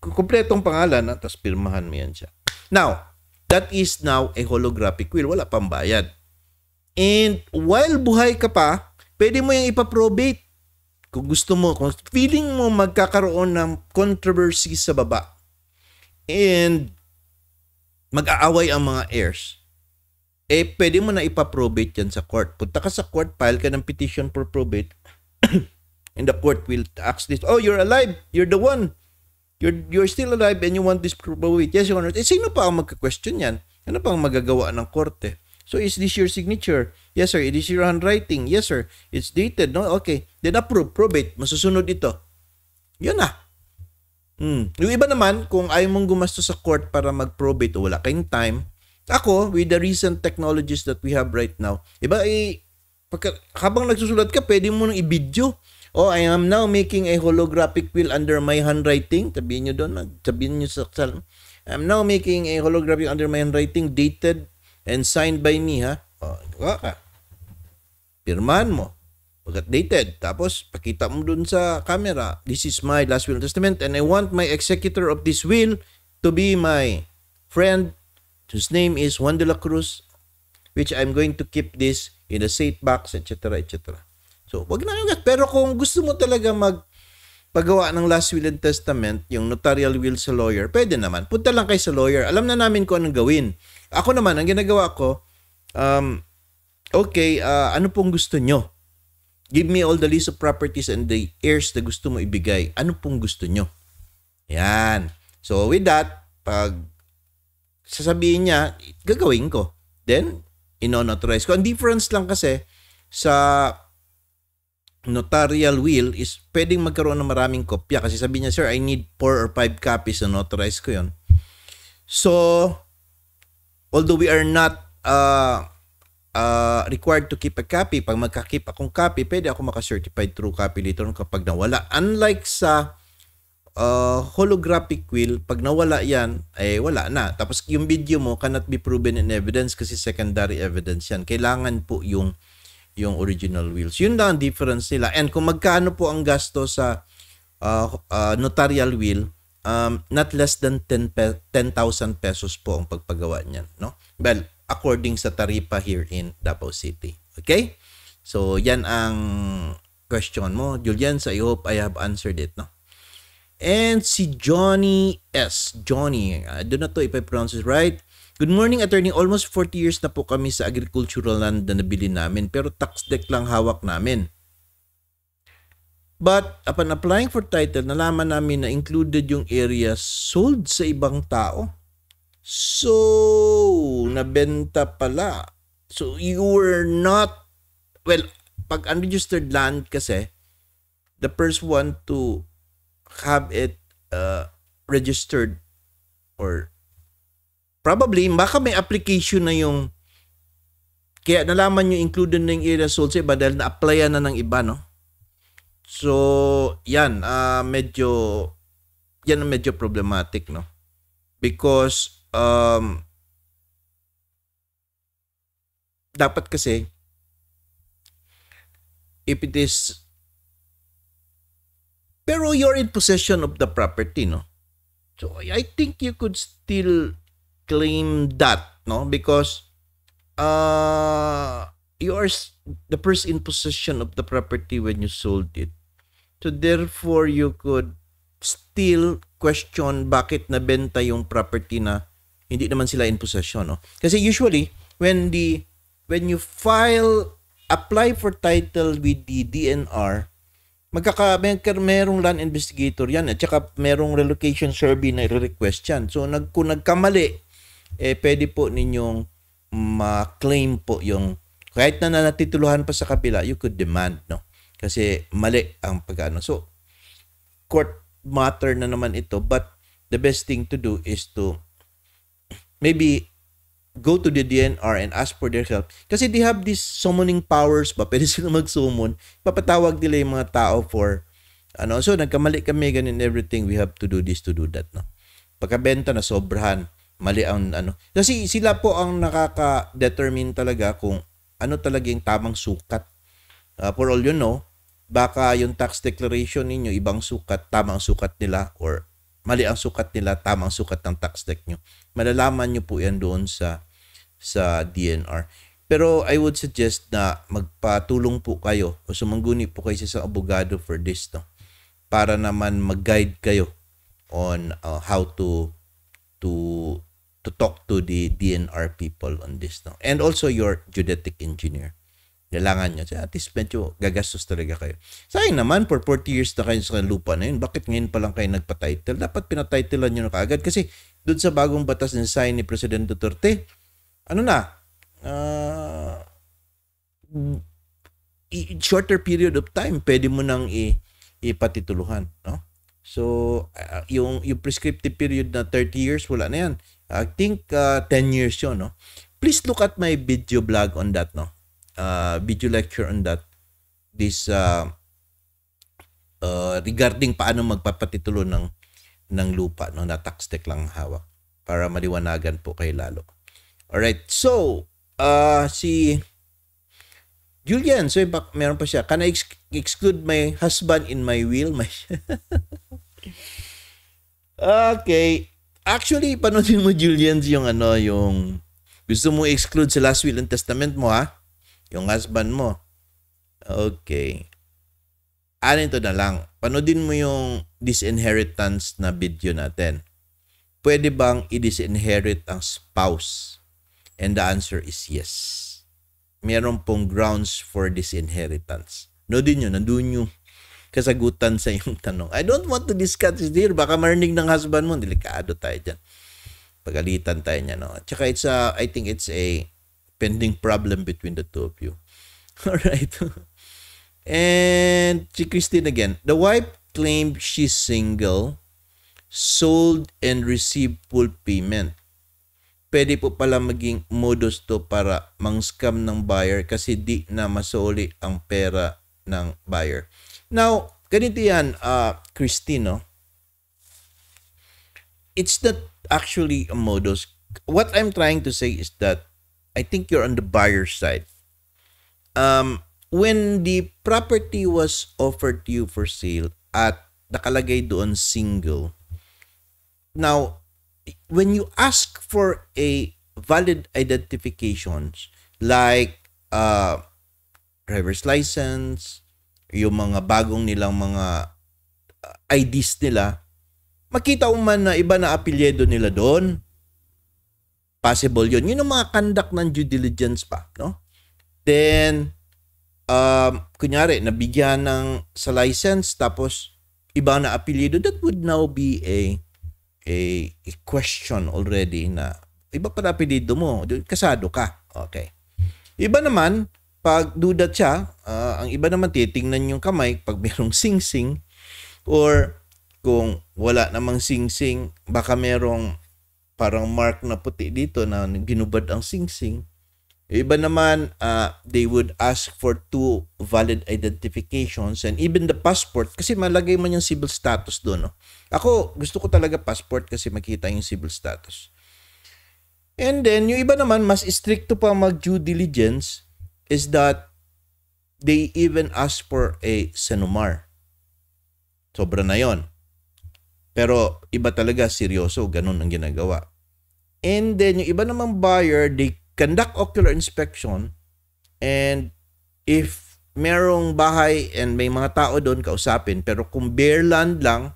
Kompletong pangalan, ha? Ah, tapos pirmahan mo yan siya. Now, that is now a holographic will. Wala pang bayad. And while buhay ka pa, pwede mo yung ipaprobate. Kung gusto mo, kung feeling mo magkakaroon ng controversy sa baba. And mag-aaway ang mga heirs, eh pwede mo na ipaprobate yan sa court. Punta ka sa court, file ka ng petition for probate, [COUGHS] and the court will ask this, oh, you're alive, you're the one, you're, you're still alive and you want this probate. Yes, Your Honor. Eh, sino pa ang magka-question yan? Ano pa ang magagawa ng korte? So, is this your signature? Yes, sir. It is your handwriting. Yes, sir. It's dated. No? Okay. Then approve, probate. Masusunod ito. Yun na. Mm. Yung iba naman, kung ayaw mong gumasto sa court para mag-probate o wala kayong time, ako, with the recent technologies that we have right now, iba ay, eh, pagka, habang nagsusulat ka, pwede mo nang i-video. Oh, I am now making a holographic will under my handwriting. Sabihin nyo doon, sabihin nyo sa I I'm now making a holographic under my handwriting dated and signed by me, ha? Oh, ka. Pirman mo pag-updated. Tapos, pakita mo dun sa camera, this is my last will and testament and I want my executor of this will to be my friend whose name is Juan de la Cruz which I'm going to keep this in a safe box, etc., etc. So, wag na yung Pero kung gusto mo talaga mag paggawa ng last will and testament, yung notarial will sa lawyer, pwede naman. Punta lang kay sa lawyer. Alam na namin kung anong gawin. Ako naman, ang ginagawa ko, um, okay, uh, ano pong gusto nyo? Give me all the list of properties and the heirs na gusto mo ibigay. Ano pong gusto nyo? Yan. So with that, pag sasabihin niya, gagawin ko. Then, inonauthorize ko. Ang difference lang kasi sa notarial will is pwedeng magkaroon ng maraming kopya. Kasi sabi niya, sir, I need 4 or 5 copies na notarize ko yon. So, although we are not uh, uh, required to keep a copy. Pag magka-keep akong copy, pwede ako maka-certified true copy later kapag nawala. Unlike sa uh, holographic will, pag nawala yan, eh wala na. Tapos yung video mo cannot be proven in evidence kasi secondary evidence yan. Kailangan po yung yung original wills. Yun lang ang difference nila. And kung magkano po ang gasto sa uh, uh, notarial will, um, not less than 10,000 pe- 10, pesos po ang pagpagawa niyan. No? Well, according sa taripa here in Davao City. Okay? So, yan ang question mo. Julian, so I hope I have answered it. No? And si Johnny S. Johnny, I do not know if I pronounce it right. Good morning, attorney. Almost 40 years na po kami sa agricultural land na nabili namin pero tax deck lang hawak namin. But upon applying for title, nalaman namin na included yung area sold sa ibang tao. So, nabenta pala. So, you were not, well, pag unregistered land kasi, the first one to have it uh, registered or probably, baka may application na yung kaya nalaman nyo included na yung area result sa iba dahil na-applyan na ng iba, no? So, yan, uh, medyo, yan ang medyo problematic, no? Because um, dapat kasi if it is pero you're in possession of the property no so I think you could still claim that no because uh you are the person in possession of the property when you sold it so therefore you could still question bakit nabenta yung property na hindi naman sila in possession, no? Kasi usually when the when you file apply for title with the DNR, magkaka may, merong land investigator yan at saka merong relocation survey na i-request yan. So nag, kung nagkamali, eh pwede po ninyong ma-claim po yung kahit na natituluhan pa sa kapila you could demand, no? Kasi mali ang pagano. So court matter na naman ito but the best thing to do is to maybe go to the DNR and ask for their help. Kasi they have these summoning powers pa. [LAUGHS] Pwede sila mag-summon. Papatawag nila yung mga tao for, ano, so nagkamali kami, ganun everything. We have to do this, to do that, no? Pagkabenta na sobrahan, mali ang, ano. Kasi sila po ang nakaka-determine talaga kung ano talaga yung tamang sukat. Uh, for all you know, baka yung tax declaration ninyo, ibang sukat, tamang sukat nila or mali ang sukat nila, tamang sukat ng tax deck nyo. Malalaman nyo po yan doon sa, sa DNR. Pero I would suggest na magpatulong po kayo o sumangguni po kayo sa abogado for this. No? Para naman mag-guide kayo on uh, how to to to talk to the DNR people on this. No? And also your genetic engineer. Kailangan nyo. So, at least medyo gagastos talaga kayo. Sayang naman, for 40 years na kayo sa lupa na yun, bakit ngayon pa lang kayo nagpa-title? Dapat pinatitlean nyo na kaagad kasi doon sa bagong batas ni sign ni President Duterte, ano na, uh, shorter period of time, pwede mo nang ipatituluhan. No? So, uh, yung, yung prescriptive period na 30 years, wala na yan. I think uh, ah, 10 years yun. No? Please look at my video blog on that. No? uh, video lecture on that this uh, uh, regarding paano magpapatitulo ng ng lupa no na tax deck lang hawak para maliwanagan po kay lalo. All right. So, uh, si Julian, so impact, meron pa siya. Can I ex- exclude my husband in my will? My [LAUGHS] okay. Actually, panoodin mo Julian yung ano, yung gusto mo exclude sa last will and testament mo ha? Yung husband mo. Okay. Alin to na lang. Panoodin mo yung disinheritance na video natin. Pwede bang i-disinherit ang spouse? And the answer is yes. Meron pong grounds for disinheritance. No din yun, nandun yung kasagutan sa yung tanong. I don't want to discuss this here. Baka marinig ng husband mo. Delikado tayo dyan. Pagalitan tayo niya. No? Tsaka it's a, I think it's a pending problem between the two of you. [LAUGHS] All right. and si Christine again. The wife claimed she's single, sold, and received full payment. Pwede po pala maging modus to para mang-scam ng buyer kasi di na masoli ang pera ng buyer. Now, ganito yan, uh, Christine, no? Oh. It's not actually a modus. What I'm trying to say is that I think you're on the buyer side. Um, when the property was offered to you for sale at nakalagay doon single, now, when you ask for a valid identifications like uh, driver's license, yung mga bagong nilang mga uh, IDs nila, makita mo man na iba na apelyido nila doon, possible yun. Yun yung mga conduct ng due diligence pa, no? Then, um, kunyari, nabigyan ng sa license, tapos iba na apelyido, that would now be a, a, a question already na iba pa na apelyido mo, kasado ka. Okay. Iba naman, pag duda siya, uh, ang iba naman titingnan yung kamay pag merong [LAUGHS] sing-sing or kung wala namang sing-sing, baka merong parang mark na puti dito na ginubad ang singsing. Yung iba naman, uh, they would ask for two valid identifications and even the passport kasi malagay man yung civil status doon. No? Ako, gusto ko talaga passport kasi makita yung civil status. And then, yung iba naman, mas stricto pa mag-due diligence is that they even ask for a senumar. Sobra na yon. Pero iba talaga seryoso, ganun ang ginagawa. And then yung iba namang buyer, they conduct ocular inspection and if merong bahay and may mga tao doon, kausapin. Pero kung bare land lang,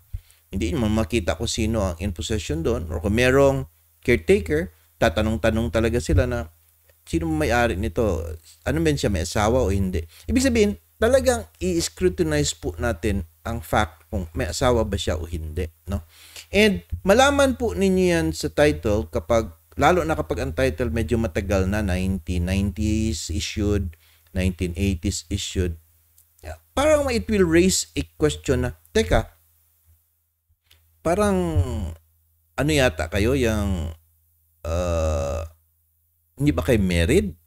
hindi mo makita kung sino ang in possession doon or kung merong caretaker, tatanong-tanong talaga sila na sino may-ari nito? Ano ba siya, may asawa o hindi? Ibig sabihin, talagang i-scrutinize po natin ang fact kung may asawa ba siya o hindi. No? And malaman po ninyo yan sa title kapag, lalo na kapag ang title medyo matagal na, 1990s issued, 1980s issued, parang it will raise a question na, teka, parang ano yata kayo yung uh, hindi ba kayo married?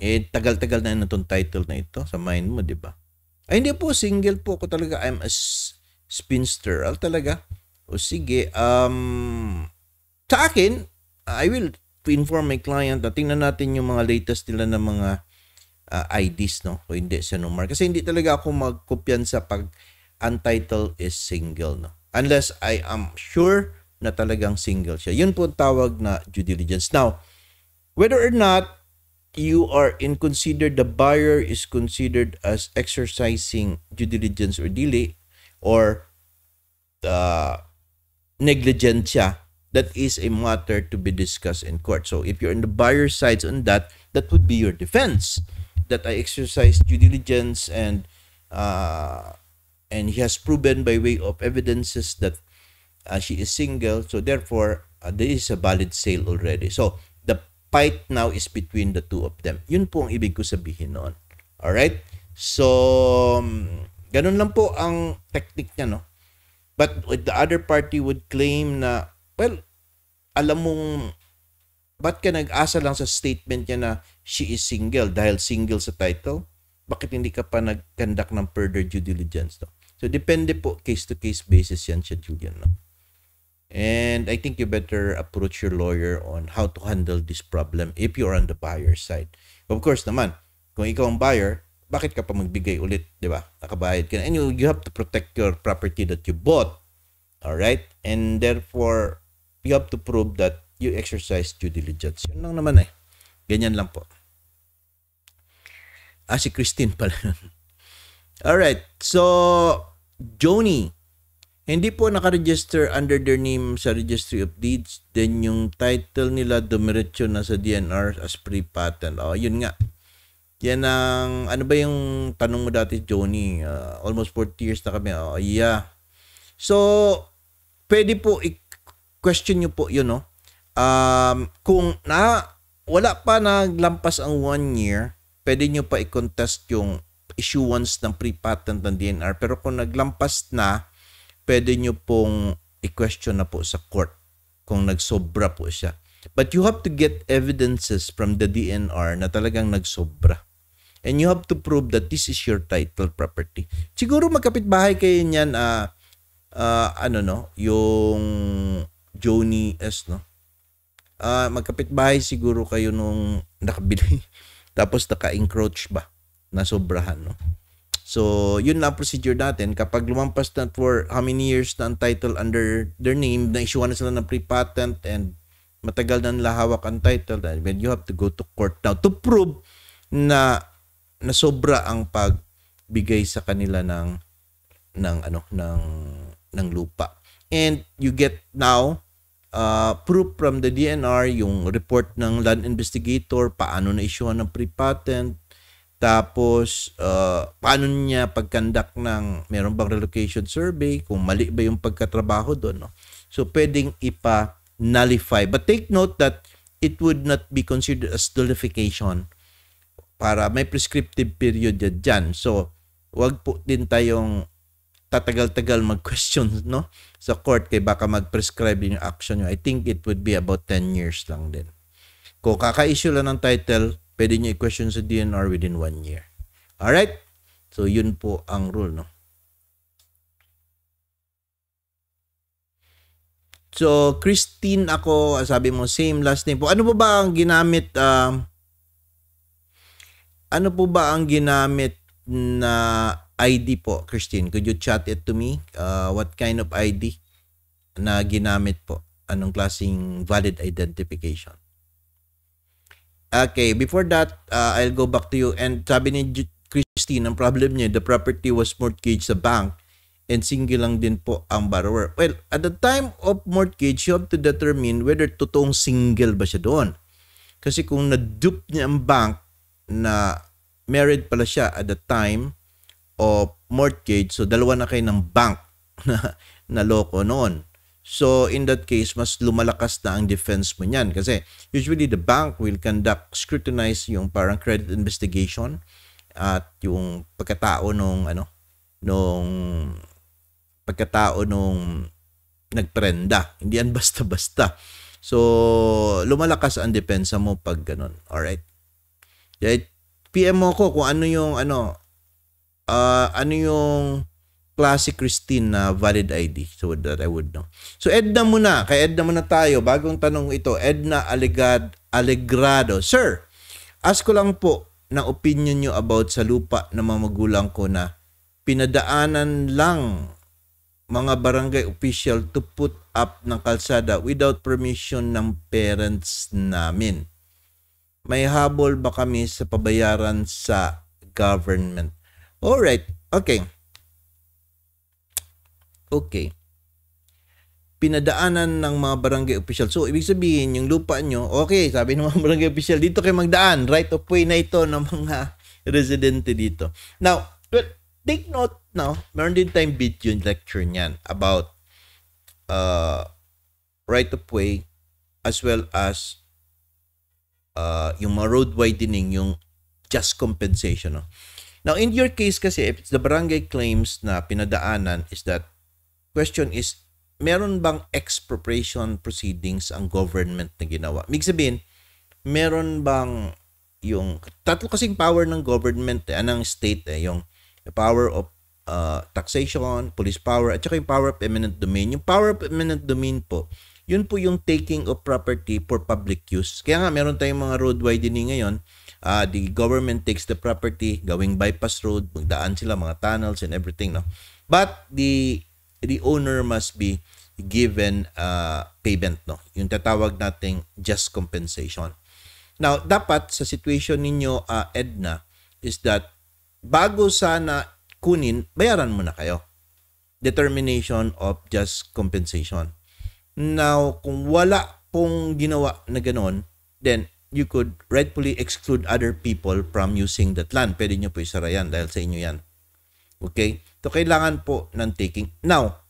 Eh, tagal-tagal na na itong title na ito sa mind mo, di ba? Ay, hindi po. Single po ako talaga. I'm a spinster. Al talaga. O sige, um, sa akin, I will inform my client na tingnan natin yung mga latest nila ng mga uh, ah, IDs, no? O hindi sa numar. Kasi hindi talaga ako sa pag untitled is single, no? Unless I am sure na talagang single siya. Yun po tawag na due diligence. Now, whether or not you are in considered the buyer is considered as exercising due diligence or delay or uh, negligencia that is a matter to be discussed in court so if you're in the buyer's side on that that would be your defense that i exercised due diligence and uh, and he has proven by way of evidences that uh, she is single so therefore uh, there is a valid sale already so fight now is between the two of them. Yun po ang ibig ko sabihin noon. Alright? So, um, ganun lang po ang technique niya, no? But the other party would claim na, well, alam mong, ba't ka nag-asa lang sa statement niya na she is single dahil single sa title? Bakit hindi ka pa nag-conduct ng further due diligence, no? So, depende po, case-to-case -case basis yan siya, Julian, no? And I think you better approach your lawyer on how to handle this problem if you're on the buyer side. Of course naman, kung ikaw ang buyer, bakit ka pa magbigay ulit, di ba? Nakabayad ka na. And you, you have to protect your property that you bought. All right? And therefore, you have to prove that you exercise due diligence. Yun lang naman eh. Ganyan lang po. Ah, si Christine pala. [LAUGHS] right. So, Joni hindi po nakaregister under their name sa Registry of Deeds, then yung title nila dumiretso na sa DNR as pre-patent. Oh, yun nga. Yan ang, ano ba yung tanong mo dati, Johnny? Uh, ah, almost 40 years na kami. Oh, yeah. So, pwede po i-question nyo po yun, no? Um, kung na, wala pa naglampas ang one year, pwede nyo pa i-contest yung issuance ng pre-patent ng DNR. Pero kung naglampas na, pwede nyo pong i-question na po sa court kung nagsobra po siya. But you have to get evidences from the DNR na talagang nagsobra. And you have to prove that this is your title property. Siguro magkapit-bahay kayo niyan, uh, uh, ano no, yung Joni S, no? Uh, magkapit-bahay siguro kayo nung nakabili. [LAUGHS] Tapos naka-encroach ba? na sobrahan, no? So, yun lang procedure natin. Kapag lumampas na for how many years na ang title under their name, na-issue na sila ng pre-patent and matagal na nilahawak ang title, then you have to go to court now to prove na nasobra ang pagbigay sa kanila ng ng ano ng ng lupa. And you get now uh, proof from the DNR, yung report ng land investigator, paano na-issuean ng pre-patent, tapos, uh, paano niya pagkandak ng meron bang relocation survey, kung mali ba yung pagkatrabaho doon. No? So, pwedeng ipa-nullify. But take note that it would not be considered as nullification para may prescriptive period yan dyan. So, wag po din tayong tatagal-tagal mag-question [LAUGHS] no? sa court kay baka mag-prescribe yung action nyo. I think it would be about 10 years lang din. Kung kaka-issue lang ng title, pwede nyo i-question sa DNR within one year. Alright? So, yun po ang rule, no? So, Christine ako, sabi mo, same last name po. Ano po ba ang ginamit, um, ano po ba ang ginamit na ID po, Christine? Could you chat it to me? Uh, what kind of ID na ginamit po? Anong klaseng valid identification? Okay, before that, uh, I'll go back to you. And sabi ni Christine, ang problem niya, the property was mortgaged sa bank and single lang din po ang borrower. Well, at the time of mortgage, you have to determine whether totoong single ba siya doon. Kasi kung na-dupe niya ang bank na married pala siya at the time of mortgage, so dalawa na kayo ng bank [LAUGHS] na loko noon. So in that case, mas lumalakas na ang defense mo niyan kasi usually the bank will conduct scrutinize yung parang credit investigation at yung pagkatao nung ano nung pagkatao nung nagtrenda. Hindi yan [LAUGHS] basta-basta. So lumalakas ang depensa mo pag ganun. All right. Right? PM mo ko kung ano yung ano uh, ano yung classic Christine na valid ID so that I would know. So Edna muna, kay Edna muna tayo. Bagong tanong ito, Edna Alegad, Alegrado. Sir, ask ko lang po na opinion nyo about sa lupa ng mga magulang ko na pinadaanan lang mga barangay official to put up ng kalsada without permission ng parents namin. May habol ba kami sa pabayaran sa government? All right. okay. Okay. Pinadaanan ng mga barangay official. So, ibig sabihin, yung lupa nyo, okay, sabi ng mga [LAUGHS] barangay official, dito kayo magdaan. Right of way na ito ng mga [LAUGHS] residente dito. Now, well, take note now, meron din tayong video lecture niyan about uh, right of way as well as uh, yung mga road widening, yung just compensation. No? Now, in your case kasi, if the barangay claims na pinadaanan is that question is, meron bang expropriation proceedings ang government na ginawa? Ibig sabihin, meron bang yung, tatlo kasing power ng government, eh, ng state, eh, yung power of uh, taxation, police power, at saka yung power of eminent domain. Yung power of eminent domain po, yun po yung taking of property for public use. Kaya nga, meron tayong mga road widening ngayon, uh, the government takes the property, going bypass road, magdaan sila, mga tunnels and everything, no? But the the owner must be given uh, payment, no? Yung tatawag nating just compensation. Now, dapat sa situation ninyo, uh, Edna, is that bago sana kunin, bayaran mo na kayo. Determination of just compensation. Now, kung wala pong ginawa na ganoon then you could rightfully exclude other people from using that land. Pwede nyo po isara yan dahil sa inyo yan. Okay? to kailangan po ng taking. Now,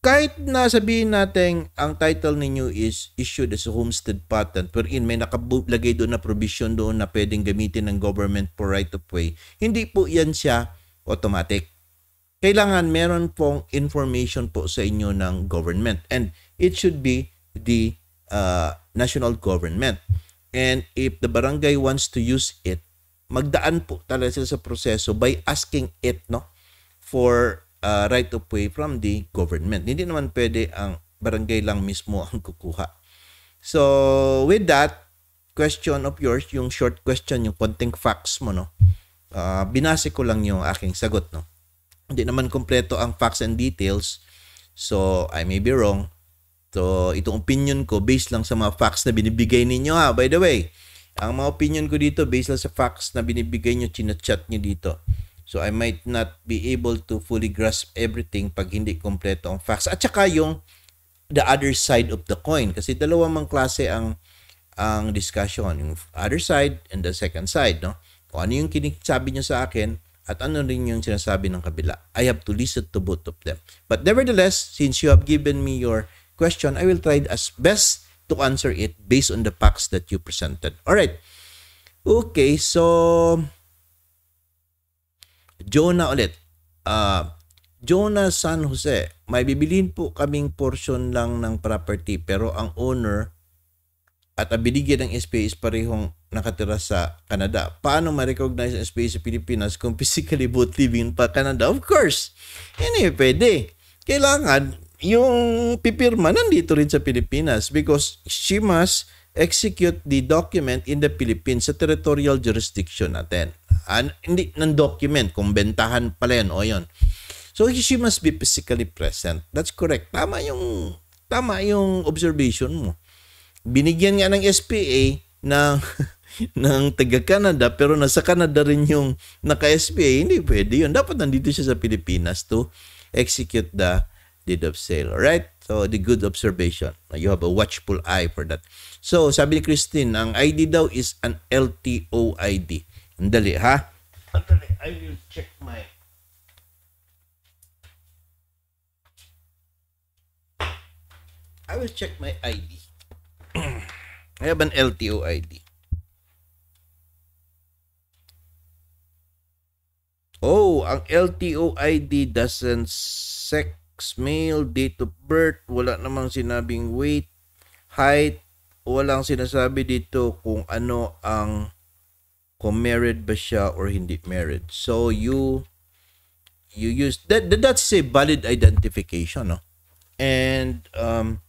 kahit na sabihin natin ang title ninyo is issued as a homestead patent wherein may nakalagay doon na provision doon na pwedeng gamitin ng government for right of way, hindi po yan siya automatic. Kailangan meron pong information po sa inyo ng government and it should be the uh, national government. And if the barangay wants to use it, magdaan po talaga sila sa proseso by asking it, no? for uh, right of way from the government. Hindi naman pwede ang barangay lang mismo [LAUGHS] ang kukuha. So, with that, question of yours, yung short question, yung konting facts mo, no? Uh, binase ko lang yung aking sagot, no? Hindi naman kompleto ang facts and details. So, I may be wrong. So, itong opinion ko based lang sa mga facts na binibigay ninyo, ha? By the way, ang mga opinion ko dito based lang sa facts na binibigay nyo, chinachat nyo dito. So I might not be able to fully grasp everything pag hindi kompleto ang facts. At saka yung the other side of the coin kasi dalawang klase ang ang discussion, yung other side and the second side, no? Kung ano yung kinisabi niya sa akin at ano rin yung sinasabi ng kabila. I have to listen to both of them. But nevertheless, since you have given me your question, I will try as best to answer it based on the facts that you presented. All right. Okay, so Jonah ulit. Uh, Jonah San Jose. May bibilin po kaming portion lang ng property pero ang owner at ang ng SPA is parehong nakatira sa Canada. Paano ma-recognize ang SPA sa Pilipinas kung [LAUGHS] physically both living pa Canada? Of course! Hindi eh, pwede. Kailangan yung pipirma nandito rin sa Pilipinas because she must execute the document in the Philippines sa territorial jurisdiction natin. And, hindi ng document, kung bentahan pala yan o yun. So she must be physically present. That's correct. Tama yung tama yung observation mo. Binigyan nga ng SPA ng [LAUGHS] ng taga Canada pero nasa Canada rin yung naka-SPA. Hindi pwede yun. Dapat nandito siya sa Pilipinas to execute the deed of sale. Right? So the good observation. You have a watchful eye for that. So, sabi ni Christine, ang ID daw is an LTO ID. Ang dali, ha? Ang dali. I will check my... I will check my ID. [CLEARS THROAT] I have an LTO ID. Oh, ang LTO ID doesn't sex, male, date of birth, wala namang sinabing weight, height, walang sinasabi dito kung ano ang kung married ba siya or hindi married. So you you use that, that that's a valid identification, no? And um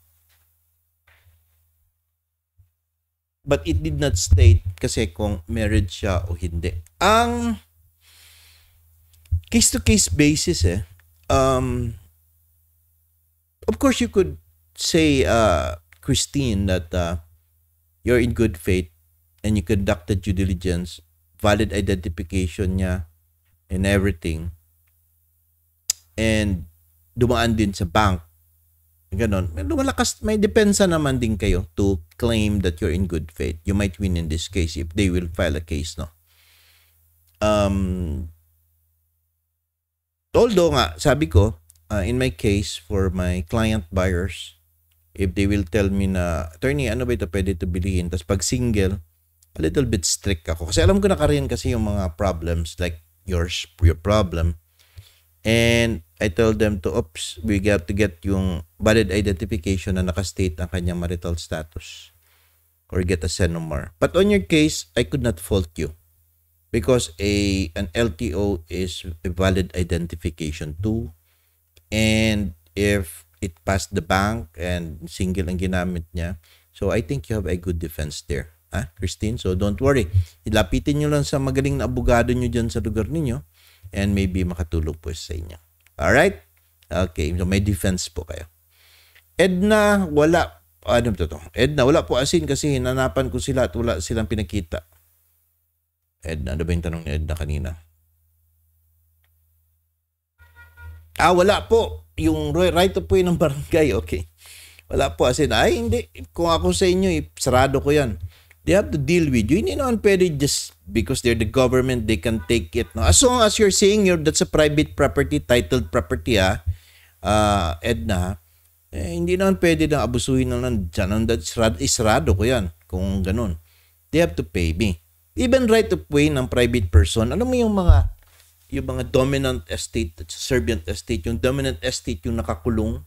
but it did not state kasi kung married siya o hindi. Ang case to case basis eh um of course you could say uh Christine that uh you're in good faith and you conducted due diligence, valid identification niya and everything. And dumaan din sa bank. Ganon. Lumalakas, may depensa naman din kayo to claim that you're in good faith. You might win in this case if they will file a case, no? Um, although nga, sabi ko, uh, in my case, for my client buyers, if they will tell me na, attorney, ano ba ito pwede ito bilhin? Tapos pag single, a little bit strict ako. Kasi alam ko na karin kasi yung mga problems like yours, your problem. And I told them to, oops, we got to get yung valid identification na nakastate ang kanyang marital status or get a Cenomar. But on your case, I could not fault you because a an LTO is a valid identification too. And if it passed the bank and single ang ginamit niya. So I think you have a good defense there. Ah, Christine, so don't worry. Ilapitin nyo lang sa magaling na abogado nyo dyan sa lugar ninyo and maybe makatulog po sa inyo. Alright? Okay, so may defense po kayo. Edna, wala. Ano to Edna, wala po asin kasi hinanapan ko sila at wala silang pinakita. Edna, ano ba yung tanong ni Edna kanina? Ah, wala po yung right of way ng barangay, okay. Wala po. As in, ay hindi. Kung ako sa inyo, eh, sarado ko yan. They have to deal with you. Hindi naman pwede just because they're the government, they can take it. No? As long as you're saying you're, that's a private property, titled property, ha? Uh, ah, Edna, eh, hindi naman pwede na abusuhin na lang dyan. Isrado, eh, ko yan. Kung ganun. They have to pay me. Even right of way ng private person, alam mo yung mga yung mga dominant estate at Serbian estate, yung dominant estate yung nakakulong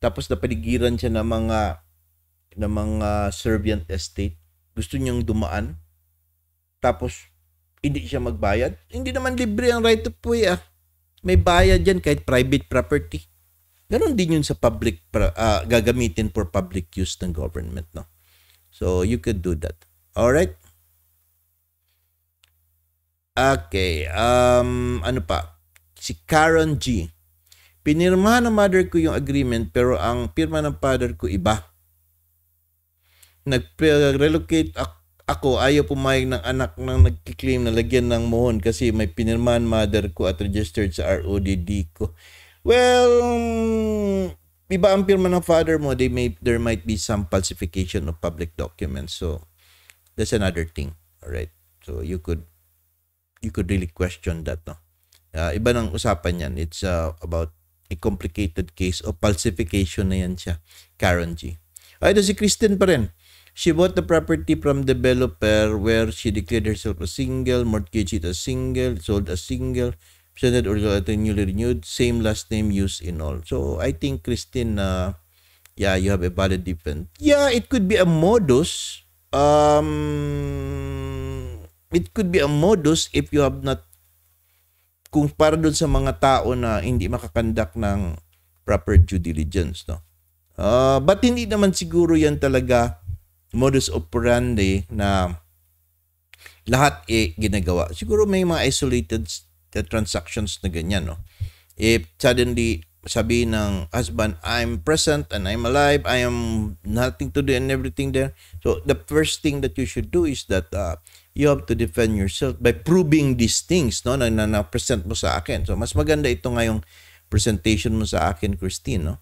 tapos napaligiran siya ng mga ng mga Serbian estate. Gusto niyang dumaan tapos hindi siya magbayad. Hindi naman libre ang right of way ah. May bayad yan kahit private property. Ganon din yun sa public uh, gagamitin for public use ng government no. So you could do that. All right? Okay, um, ano pa? Si Karen G. Pinirmahan ng mother ko yung agreement pero ang pirma ng father ko iba. Nag-relocate ako ayaw pumayag ng anak ng nagkiklaim na lagyan ng mohon kasi may pinirmahan mother ko at registered sa RODD ko. Well, mm, iba ang pirma ng father mo, they may, there might be some falsification of public documents. So, that's another thing. Alright? So, you could you could really question that. No? Uh, iba ng usapan yan. It's uh, about a complicated case of falsification na yan siya, Karen G. Ay, ah, ito si Kristen pa rin. She bought the property from developer where she declared herself a single, mortgaged it as single, sold as single, presented or at newly renewed, same last name used in all. So I think Christine, uh, yeah, you have a valid defense. Yeah, it could be a modus. Um, it could be a modus if you have not kung para doon sa mga tao na hindi makakandak ng proper due diligence no uh, but hindi naman siguro yan talaga modus operandi na lahat eh ginagawa siguro may mga isolated uh, transactions na ganyan no if suddenly sabi ng husband, I'm present and I'm alive, I am nothing to do and everything there. So the first thing that you should do is that uh, you have to defend yourself by proving these things no, na, na, na present mo sa akin. So, mas maganda ito ngayong presentation mo sa akin, Christine, no?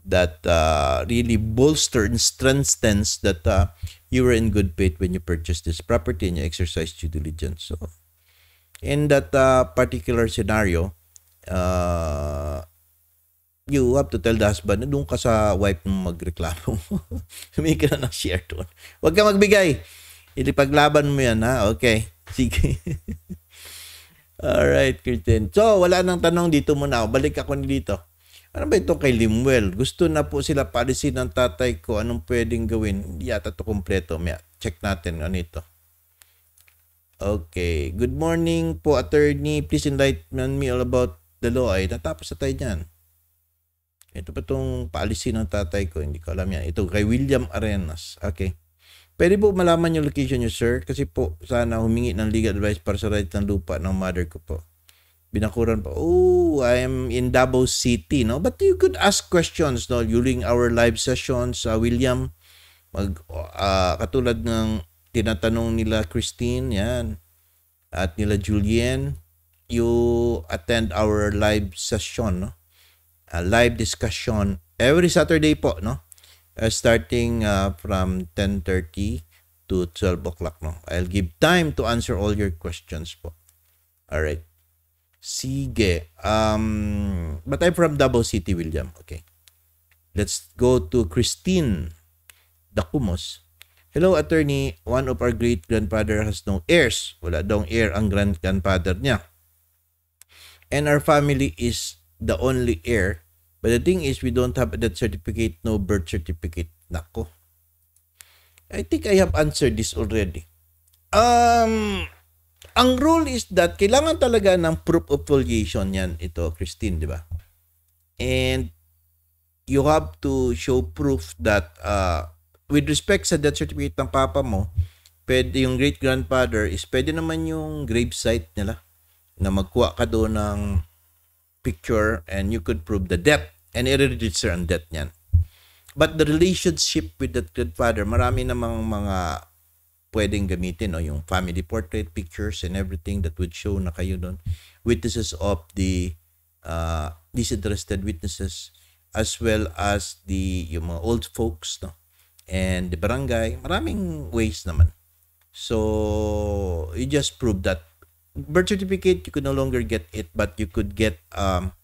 that uh, really bolster and strengthens that uh, you were in good faith when you purchased this property and you exercised due diligence. So, in that uh, particular scenario, uh, you have to tell the husband, doon ka sa wife mo magreklamo. [LAUGHS] Humingi ka na ng share doon. Huwag ka magbigay Ilipaglaban mo yan ha. Okay. Sige. [LAUGHS] Alright, Kirsten. So, wala nang tanong dito muna ako. Balik ako dito. Ano ba ito kay Limwell? Gusto na po sila policy ng tatay ko. Anong pwedeng gawin? Hindi yata ito kumpleto. May check natin. Ano ito? Okay. Good morning po, attorney. Please enlighten me all about the law. Ay, natapos na tayo dyan. Ito pa itong paalisin ng tatay ko. Hindi ko alam yan. Ito kay William Arenas. Okay. Pwede po malaman yung location nyo, sir. Kasi po, sana humingi ng legal advice para sa right ng lupa ng mother ko po. Binakuran po, oh, I am in Davao City, no? But you could ask questions, no? During our live sessions, uh, William, mag, uh, katulad ng tinatanong nila Christine, yan, at nila Julian, you attend our live session, no? A ah, live discussion every Saturday po, no? uh, starting uh, from 10.30 to 12 o'clock. No? I'll give time to answer all your questions po. Alright. Sige. Um, but I'm from Davao City, William. Okay. Let's go to Christine Dacumos. Hello, attorney. One of our great-grandfather has no heirs. Wala dong heir ang grand-grandfather niya. And our family is the only heir But the thing is, we don't have that certificate, no birth certificate. Nako. I think I have answered this already. Um, ang rule is that kailangan talaga ng proof of filiation yan ito, Christine, di ba? And you have to show proof that uh, with respect sa death certificate ng papa mo, pwede yung great grandfather is pwede naman yung gravesite nila na magkuha ka doon ng picture and you could prove the debt and i-register ang debt niyan. But the relationship with that grandfather, marami namang mga pwedeng gamitin, no? yung family portrait pictures and everything that would show na kayo doon. Witnesses of the uh, disinterested witnesses as well as the yung mga old folks no? and the barangay. Maraming ways naman. So, you just prove that birth certificate you could no longer get it but you could get um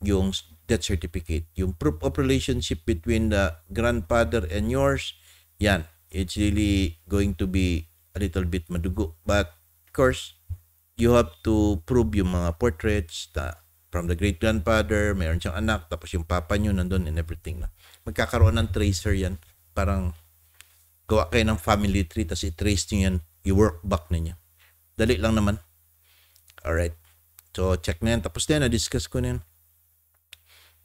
yung death certificate yung proof of relationship between the grandfather and yours yan it's really going to be a little bit madugo but of course you have to prove yung mga portraits na from the great grandfather mayroon siyang anak tapos yung papa niyo nandoon and everything na magkakaroon ng tracer yan parang gawa kayo ng family tree tapos i-trace niyo yan i-work back na niya Dali lang naman. Alright. So, check na yan. Tapos na yan. Na-discuss ko na yan.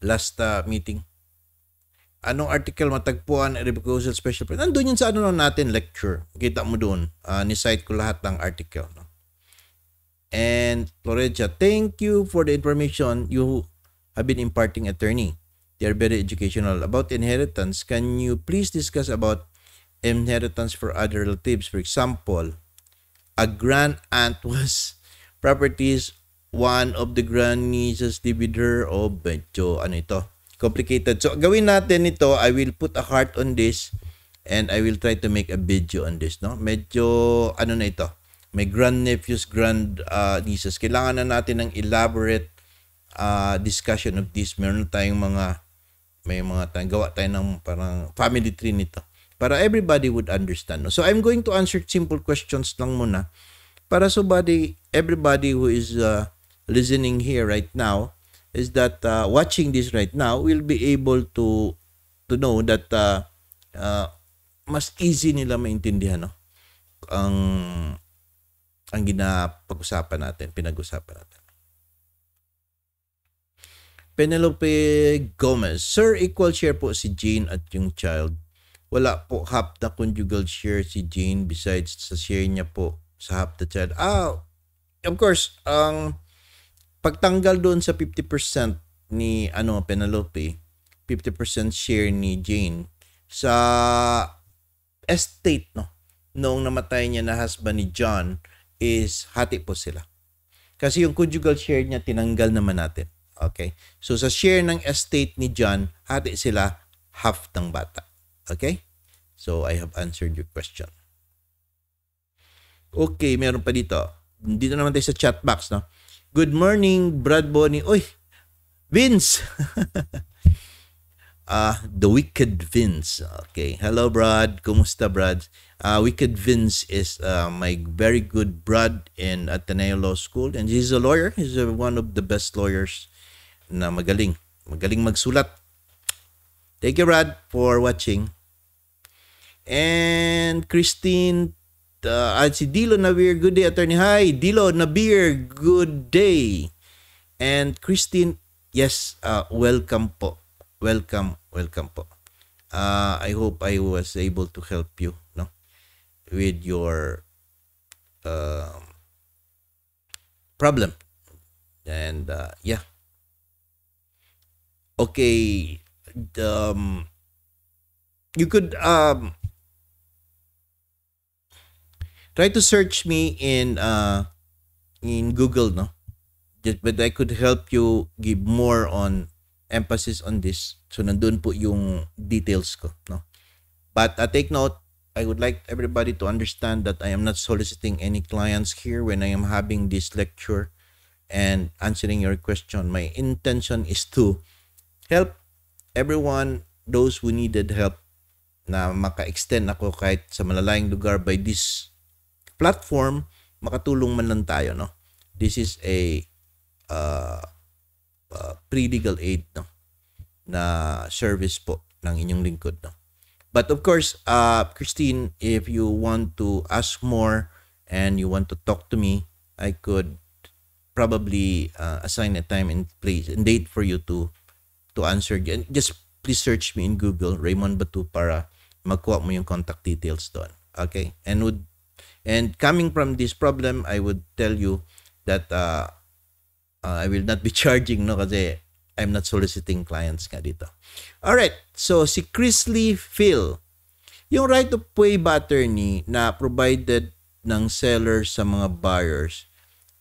Last uh, meeting. Anong article matagpuan? Revocusal Special Project. Nandun yun sa ano natin, lecture. Kita mo doon. Uh, nisite ko lahat ng article. No? And Florencia, thank you for the information you have been imparting attorney. They are very educational. About inheritance, can you please discuss about inheritance for other relatives? For example, a grand aunt [LAUGHS] was properties one of the grand nieces divider of medyo ano ito complicated so gawin natin ito I will put a heart on this and I will try to make a video on this no medyo ano na ito may grand nephews grand uh, nieces kailangan na natin ng elaborate uh, discussion of this meron tayong mga may mga tayong gawa tayo ng parang family tree nito para everybody would understand. No? So I'm going to answer simple questions lang muna para somebody, everybody who is uh, listening here right now is that uh, watching this right now will be able to to know that uh, uh, mas easy nila maintindihan no ang ang ginapag-usapan natin, pinag-usapan natin. Penelope Gomez, Sir, equal share po si Jane at yung child wala po half the conjugal share si Jane besides sa share niya po sa half the child. Ah, of course, ang um, pagtanggal doon sa 50% ni ano Penelope, 50% share ni Jane sa estate no noong namatay niya na husband ni John is hati po sila. Kasi yung conjugal share niya tinanggal naman natin. Okay? So sa share ng estate ni John, hati sila half ng bata. Okay? So, I have answered your question. Okay, meron pa dito. Dito naman tayo sa chat box, no? Good morning, Brad Bonnie. Uy, Vince! [LAUGHS] Ah, uh, the Wicked Vince. Okay. Hello, Brad. Kumusta, Brad? Uh, Wicked Vince is uh, my very good Brad in Ateneo Law School. And he's a lawyer. He's uh, one of the best lawyers na magaling. Magaling magsulat. Thank you, Brad, for watching. And Christine uh, at si Dilo Nabir, good day, Attorney. Hi, Dilo Nabir, good day. And Christine, yes, uh, welcome po. Welcome, welcome po. Uh, I hope I was able to help you no with your uh, problem. And uh, yeah. Okay, um, you could um, try to search me in uh, in Google, no? Just, but I could help you give more on emphasis on this. So nandun po yung details ko, no? But uh, take note, I would like everybody to understand that I am not soliciting any clients here when I am having this lecture and answering your question. My intention is to help everyone, those who needed help na maka-extend ako kahit sa malalayang lugar by this platform, makatulong man lang tayo, no? This is a uh, uh, pre-legal aid, no? Na service po ng inyong lingkod, no? But of course, uh, Christine, if you want to ask more and you want to talk to me, I could probably uh, assign a time and place and date for you to to answer and just please search me in Google Raymond Batu para makuha mo yung contact details doon okay and would and coming from this problem I would tell you that uh, uh, I will not be [LAUGHS] charging no kasi I'm not soliciting clients ka dito all right so si Chris Lee Phil yung right of way ba attorney na provided ng seller sa mga buyers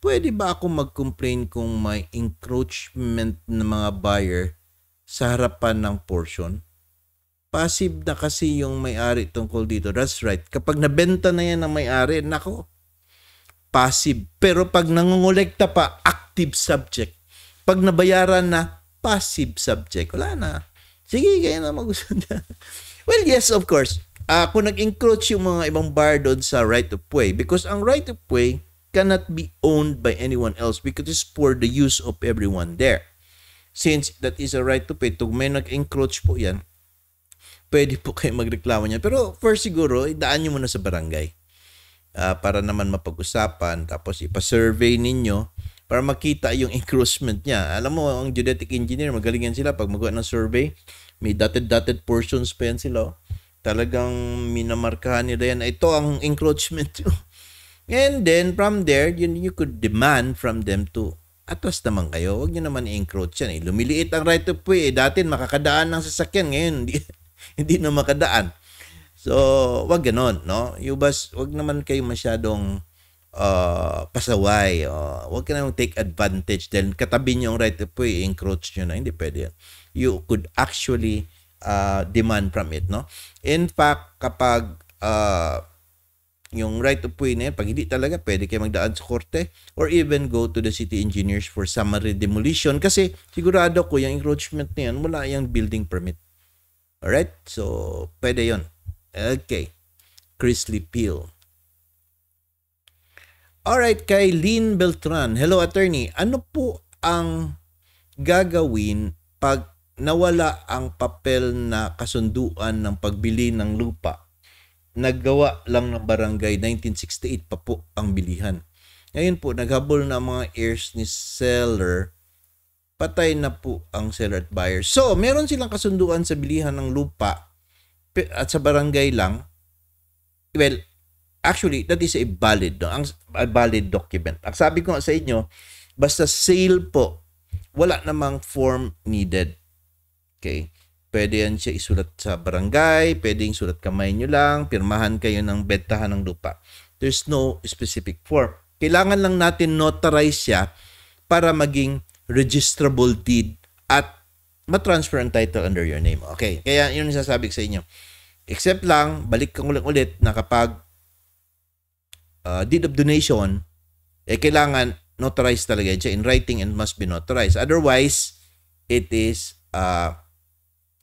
pwede ba ako mag-complain kung may encroachment ng mga buyer sa harapan ng portion. Passive na kasi yung may-ari tungkol dito. That's right. Kapag nabenta na yan ng may-ari, nako, passive. Pero pag nangongolekta pa, active subject. Pag nabayaran na, passive subject. Wala na. Sige, kaya na magusundan. [LAUGHS] well, yes, of course. Uh, kung nag-encroach yung mga ibang bar doon sa right of way, because ang right of way cannot be owned by anyone else because it's for the use of everyone there since that is a right to pay, pag may nag-encroach po yan, pwede po [LAUGHS] kayo magreklamo niyan. Pero first siguro, idaan nyo muna sa barangay uh, para naman mapag-usapan tapos ipa-survey ninyo para makita yung encroachment niya. Alam mo, ang genetic engineer, magaling yan sila pag magawa ng survey. May dotted-dotted portions pa yan sila. Oh. Talagang minamarkahan nila yan. Ito ang encroachment. Oh. And then from there, you, you could demand from them to Atwas naman kayo, wag nyo naman i-encroach yan eh. Lumiliit ang right of way eh. Dati makakadaan ng sasakyan, ngayon hindi, [LAUGHS] hindi na makadaan. So, wag ganon, no? Yubas, wag naman kayo masyadong uh, pasaway. Uh, wag ka naman take advantage. Dahil katabi nyo ang right of way, encroach nyo na. Hindi pwede yan. You could actually uh, demand from it, no? In fact, kapag uh, yung right of way na yan, pag hindi talaga, pwede kayo magdaan sa korte or even go to the city engineers for summary demolition kasi sigurado ko yung encroachment na yan, wala yung building permit. Alright? So, pwede yon Okay. Chrisley Peel. Alright, kay Lynn Beltran. Hello, attorney. Ano po ang gagawin pag nawala ang papel na kasunduan ng pagbili ng lupa naggawa lang ng barangay 1968 pa po ang bilihan. Ngayon po, naghabol na ang mga heirs ni seller. Patay na po ang seller at buyer. So, meron silang kasunduan sa bilihan ng lupa at sa barangay lang. Well, actually, that is a valid, no? ang, a valid document. Ang sabi ko sa inyo, basta sale po, wala namang form needed. Okay? Pwede yan siya isulat sa barangay, pwedeng sulat kamay nyo lang, pirmahan kayo ng bentahan ng lupa. There's no specific form. Kailangan lang natin notarize siya para maging registrable deed at matransfer ang title under your name. Okay, kaya yun yung sasabi sa inyo. Except lang, balik kang ulit-ulit na kapag uh, deed of donation, eh kailangan notarize talaga siya in writing and must be notarized. Otherwise, it is uh,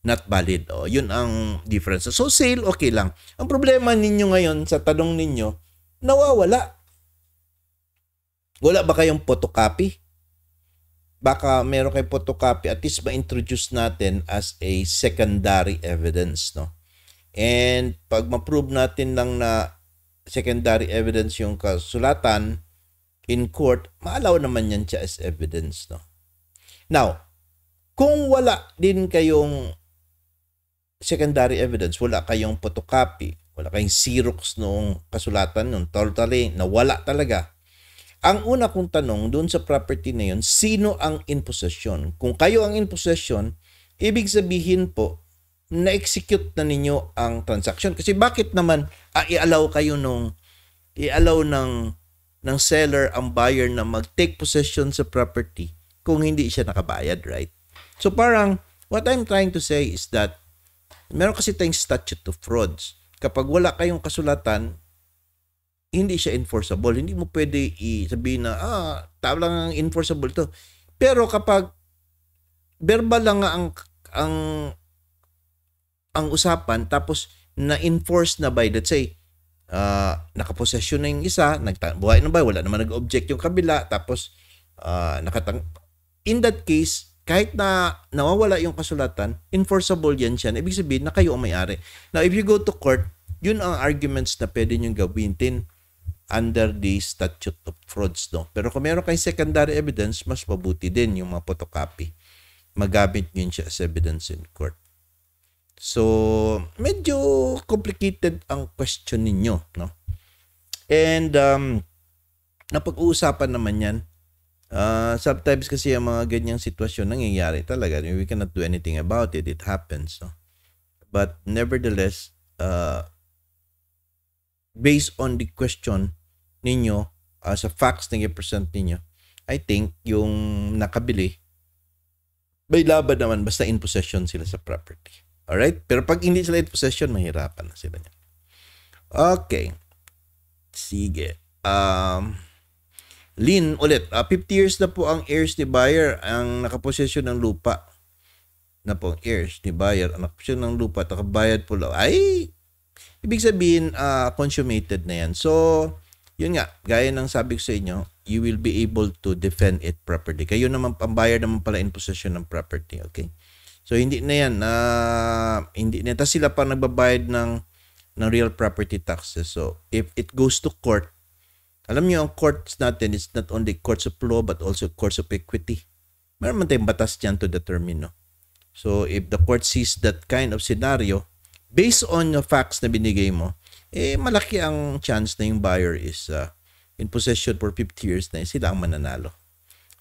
not valid. O, oh, yun ang difference. So sale, okay lang. Ang problema ninyo ngayon sa tanong ninyo, nawawala. Wala ba kayong photocopy? Baka meron kayong photocopy at least ma-introduce natin as a secondary evidence. No? And pag ma-prove natin lang na secondary evidence yung kasulatan in court, maalaw naman yan siya as evidence. No? Now, kung wala din kayong secondary evidence. Wala kayong photocopy, wala kayong xerox noong kasulatan noon, totally nawala talaga. Ang una kong tanong doon sa property na yun, sino ang in possession? Kung kayo ang in possession, ibig sabihin po, na-execute na ninyo ang transaction. Kasi bakit naman ah, i-allow kayo nung i-allow ng ng seller ang buyer na mag-take possession sa property kung hindi siya nakabayad, right? So parang what I'm trying to say is that Meron kasi tayong statute of frauds. Kapag wala kayong kasulatan, hindi siya enforceable. Hindi mo pwede sabihin na, ah, tabla lang ang enforceable to. Pero kapag verbal lang nga ang, ang, ang usapan, tapos na-enforce na by, let's say, uh, ah, nakaposesyon na yung isa, nagbuhay na ba, wala naman nag-object yung kabila, tapos uh, nakatang... In that case, kahit na nawawala yung kasulatan, enforceable yan siya. Ibig sabihin na kayo ang may-ari. Now, if you go to court, yun ang arguments na pwede nyo gawin din under the statute of frauds. No? Pero kung meron kayong secondary evidence, mas mabuti din yung mga photocopy. Magamit nyo siya as evidence in court. So, medyo complicated ang question ninyo. No? And um, napag-uusapan naman yan Uh, sometimes kasi yung mga ganyang sitwasyon nangyayari talaga. We cannot do anything about it. It happens. No? But nevertheless, uh, based on the question ninyo, uh, sa facts na i-present ninyo, I think yung nakabili, may laban naman basta in possession sila sa property. Alright? Pero pag hindi sila in possession, mahirapan na sila niya. Okay. Sige. Um, Lin ulit, uh, ah, 50 years na po ang heirs ni buyer ang nakaposesyon ng lupa. Na po ang heirs ni buyer ang nakaposesyon ng lupa at nakabayad po. Ay, ibig sabihin uh, consummated na yan. So, yun nga, gaya ng sabi ko sa inyo, you will be able to defend it properly. Kayo naman, ang buyer naman pala in possession ng property. Okay? So, hindi na yan. Uh, hindi na. Tapos sila pa nagbabayad ng ng real property taxes. So, if it goes to court, alam niyo, ang courts natin is not only courts of law but also courts of equity. Meron man tayong batas dyan to determine. No? So, if the court sees that kind of scenario, based on the facts na binigay mo, eh malaki ang chance na yung buyer is uh, in possession for 50 years na sila ang mananalo.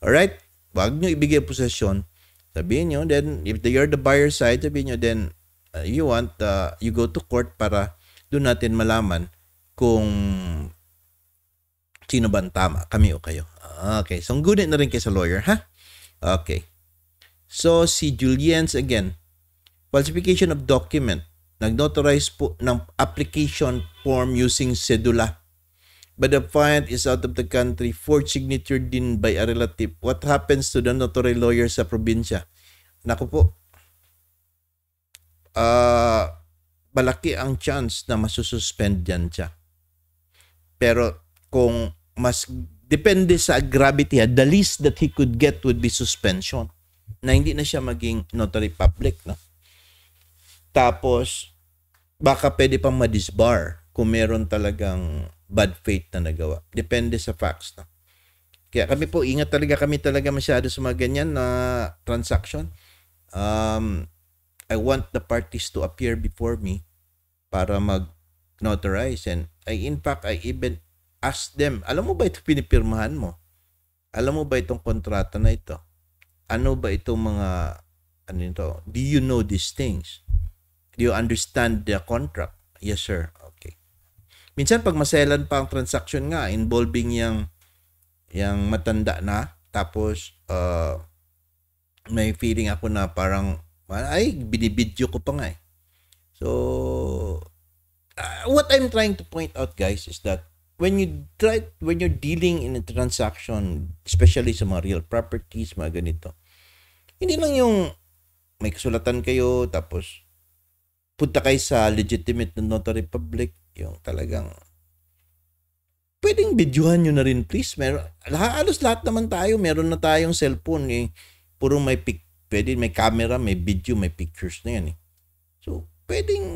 Alright? Huwag nyo ibigay possession. Sabihin nyo, then if they are the buyer side, sabihin nyo, then uh, you want, uh, you go to court para doon natin malaman kung Sino ba ang tama? Kami o kayo? Okay. So, ang good na rin kayo sa lawyer, ha? Okay. So, si Julien's again, falsification of document. Nag-notarize po ng application form using sedula. But the client is out of the country, for signature din by a relative. What happens to the notary lawyer sa probinsya? Naku po. Uh, malaki ang chance na masususpend yan siya. Pero kung mas depende sa gravity, ha, the least that he could get would be suspension. Na hindi na siya maging notary public. No? Tapos, baka pwede pang ma-disbar kung meron talagang bad faith na nagawa. Depende sa facts. No? Kaya kami po, ingat talaga kami talaga masyado sa mga ganyan na transaction. Um, I want the parties to appear before me para mag-notarize. And I, in fact, I even ask them, alam mo ba ito pinipirmahan mo? Alam mo ba itong kontrata na ito? Ano ba itong mga, ano ito? Do you know these things? Do you understand the contract? Yes, sir. Okay. Minsan, pag maselan pa ang transaction nga, involving yung, yung matanda na, tapos, uh, may feeling ako na parang, ay, binibidyo ko pa nga eh. So, uh, what I'm trying to point out guys is that when you try when you're dealing in a transaction, especially sa mga real properties, mga ganito. Hindi lang yung may kasulatan kayo tapos punta kayo sa legitimate na notary public, yung talagang pwedeng videohan nyo na rin please. Meron, halos lahat naman tayo, meron na tayong cellphone. Eh. Puro may pic, pwede may camera, may video, may pictures na yan. Eh. So, pwedeng,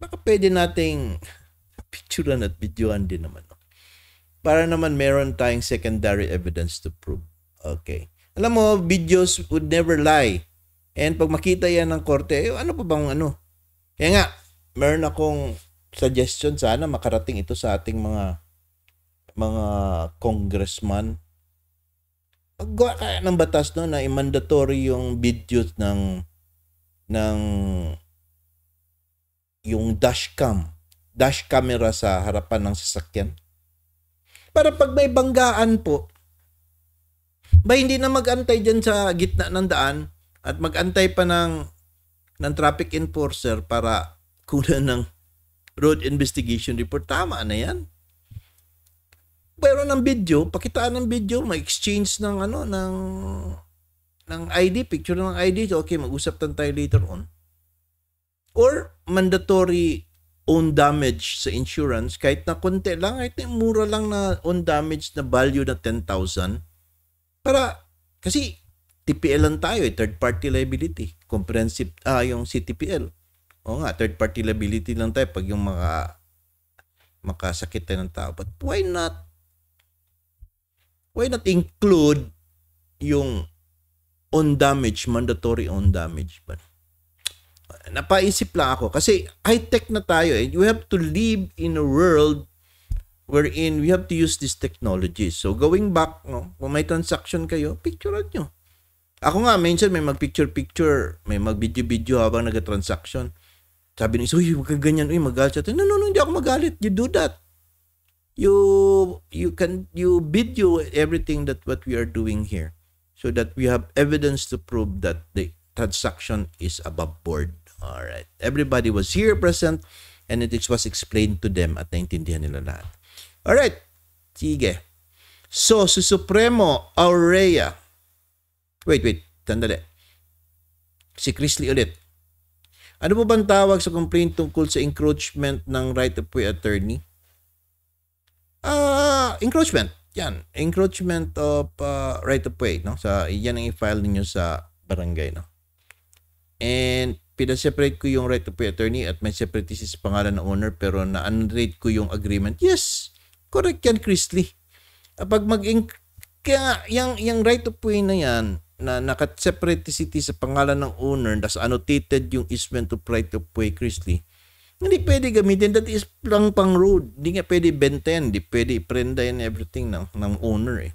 baka pwede nating picturean at videoan din naman. No? Para naman meron tayong secondary evidence to prove. Okay. Alam mo, videos would never lie. And pag makita yan ng korte, eh, ano pa bang ano? Kaya nga, meron akong suggestion sana makarating ito sa ating mga mga congressman. Maggawa kaya ng batas no na mandatory yung videos ng ng yung dashcam dash camera sa harapan ng sasakyan. Para pag may banggaan po, ba hindi na mag-antay dyan sa gitna ng daan at mag-antay pa ng, ng traffic enforcer para kunan [LAUGHS] ng road investigation report. Tama na yan. Pero ng video, pakitaan ng video, ma-exchange ng ano, ng ng ID, picture ng ID. okay, mag-usap tayo later on. Or mandatory own damage sa insurance, kahit na konti lang, kahit na mura lang na own damage na value na 10,000, para, kasi TPL lang tayo eh, third party liability, comprehensive, ah, yung CTPL. O nga, third party liability lang tayo pag yung mga makasakit tayo ng tao. But why not, why not include yung on damage, mandatory on damage? But napaisip lang ako kasi high-tech na tayo eh. You have to live in a world wherein we have to use this technology. So going back, no, kung may transaction kayo, picturean nyo. Ako nga, minsan may mag-picture-picture, may mag-video-video habang nag-transaction. Sabi ni uy, huwag kang ganyan, uy, magalit siya. No, no, no, hindi ako magalit. You do that. You, you can, you video everything that what we are doing here so that we have evidence to prove that the transaction is above board. All right. Everybody was here present and it was explained to them at naintindihan nila lahat. All right. Sige. So, si Supremo Aurea. Wait, wait. Tandali. Si Chrisley ulit. Ano po bang tawag sa complaint tungkol sa encroachment ng right-of-way attorney? Ah, uh, encroachment. Yan. Encroachment of uh, ah, right-of-way. No? Sa, yan ang i-file ninyo sa barangay. No? And pinaseparate ko yung right to pay attorney at may separate is pangalan ng owner pero na-unrate ko yung agreement. Yes, correct yan, Chris Lee. Ah, pag mag kaya yung, yung right to pay na yan, na nakaseparatity sa pangalan ng owner, das annotated yung easement of right of way, Chris hindi pwede gamitin. That is lang pang road. Hindi nga pwede bentayan. Hindi pwede iprenda yan everything ng, ng owner eh.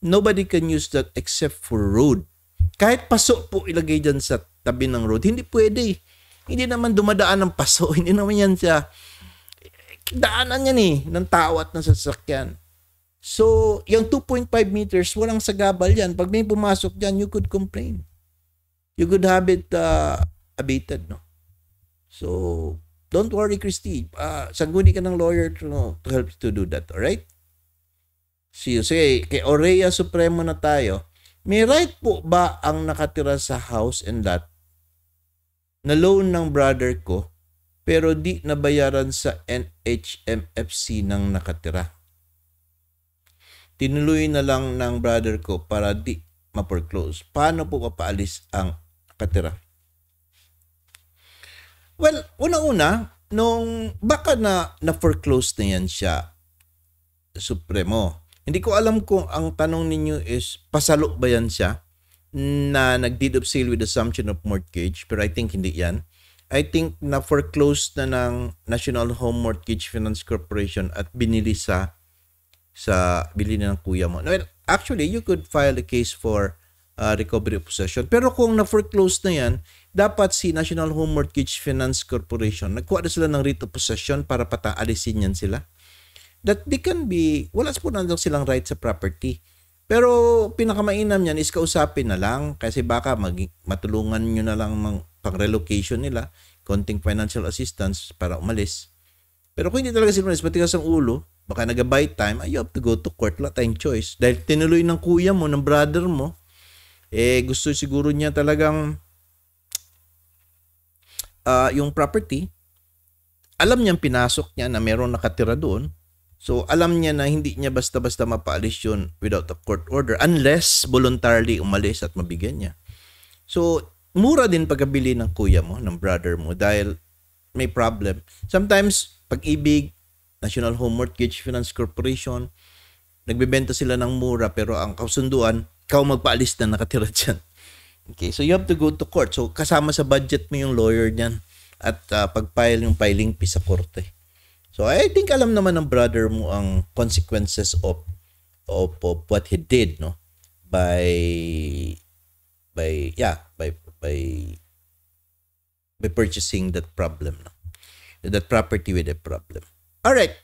Nobody can use that except for road. Kahit pasok po ilagay dyan sa tabi ng road. Hindi pwede. Hindi naman dumadaan ng paso. [LAUGHS] Hindi naman yan siya. Daanan yan eh, ng tao at ng sasakyan. So, yung 2.5 meters, walang sagabal yan. Pag may pumasok dyan, you could complain. You could have it uh, abated, no? So, don't worry, Christy. Uh, sangguni ka ng lawyer to, no, to help you to do that, alright? See you. Say, kay Orea Supremo na tayo. May right po ba ang nakatira sa house and lot na loan ng brother ko pero di nabayaran sa NHMFC ng nakatira. Tinuloy na lang ng brother ko para di ma-foreclose. Paano po papaalis ang nakatira? Well, una-una, nung baka na na-foreclose na yan siya, Supremo. Hindi ko alam kung ang tanong ninyo is pasalo ba yan siya? na nag-deed of sale with assumption of mortgage, pero I think hindi yan. I think na foreclosed na ng National Home Mortgage Finance Corporation at binili sa sa bili na ng kuya mo. Well, actually, you could file a case for uh, recovery of possession. Pero kung na-foreclosed na yan, dapat si National Home Mortgage Finance Corporation, nagkuha na sila ng writ of possession para pataalisin yan sila. That they can be, wala po nandang silang right sa property pero pinakamainam niyan is kausapin na lang kasi baka mag, matulungan nyo na lang mang, pang relocation nila, konting financial assistance para umalis. Pero kung hindi talaga sila umalis, matigas ang ulo, baka nag time, ay, you have to go to court, wala tayong choice. Dahil tinuloy ng kuya mo, ng brother mo, eh gusto siguro niya talagang uh, yung property, alam niyang pinasok niya na meron nakatira doon, So alam niya na hindi niya basta-basta mapaalis yun without a court order unless voluntarily umalis at mabigyan niya. So mura din pagkabili ng kuya mo, ng brother mo dahil may problem. Sometimes pag-ibig, National Home Mortgage Finance Corporation, nagbebenta sila ng mura pero ang kasunduan, ikaw magpaalis na nakatira [LAUGHS] dyan. Okay, so you have to go to court. So kasama sa budget mo yung lawyer niyan at uh, pag-file yung filing fee sa korte. So I think alam naman ng brother mo ang consequences of of, of what he did no by by yeah by by by purchasing that problem no that property with a problem all right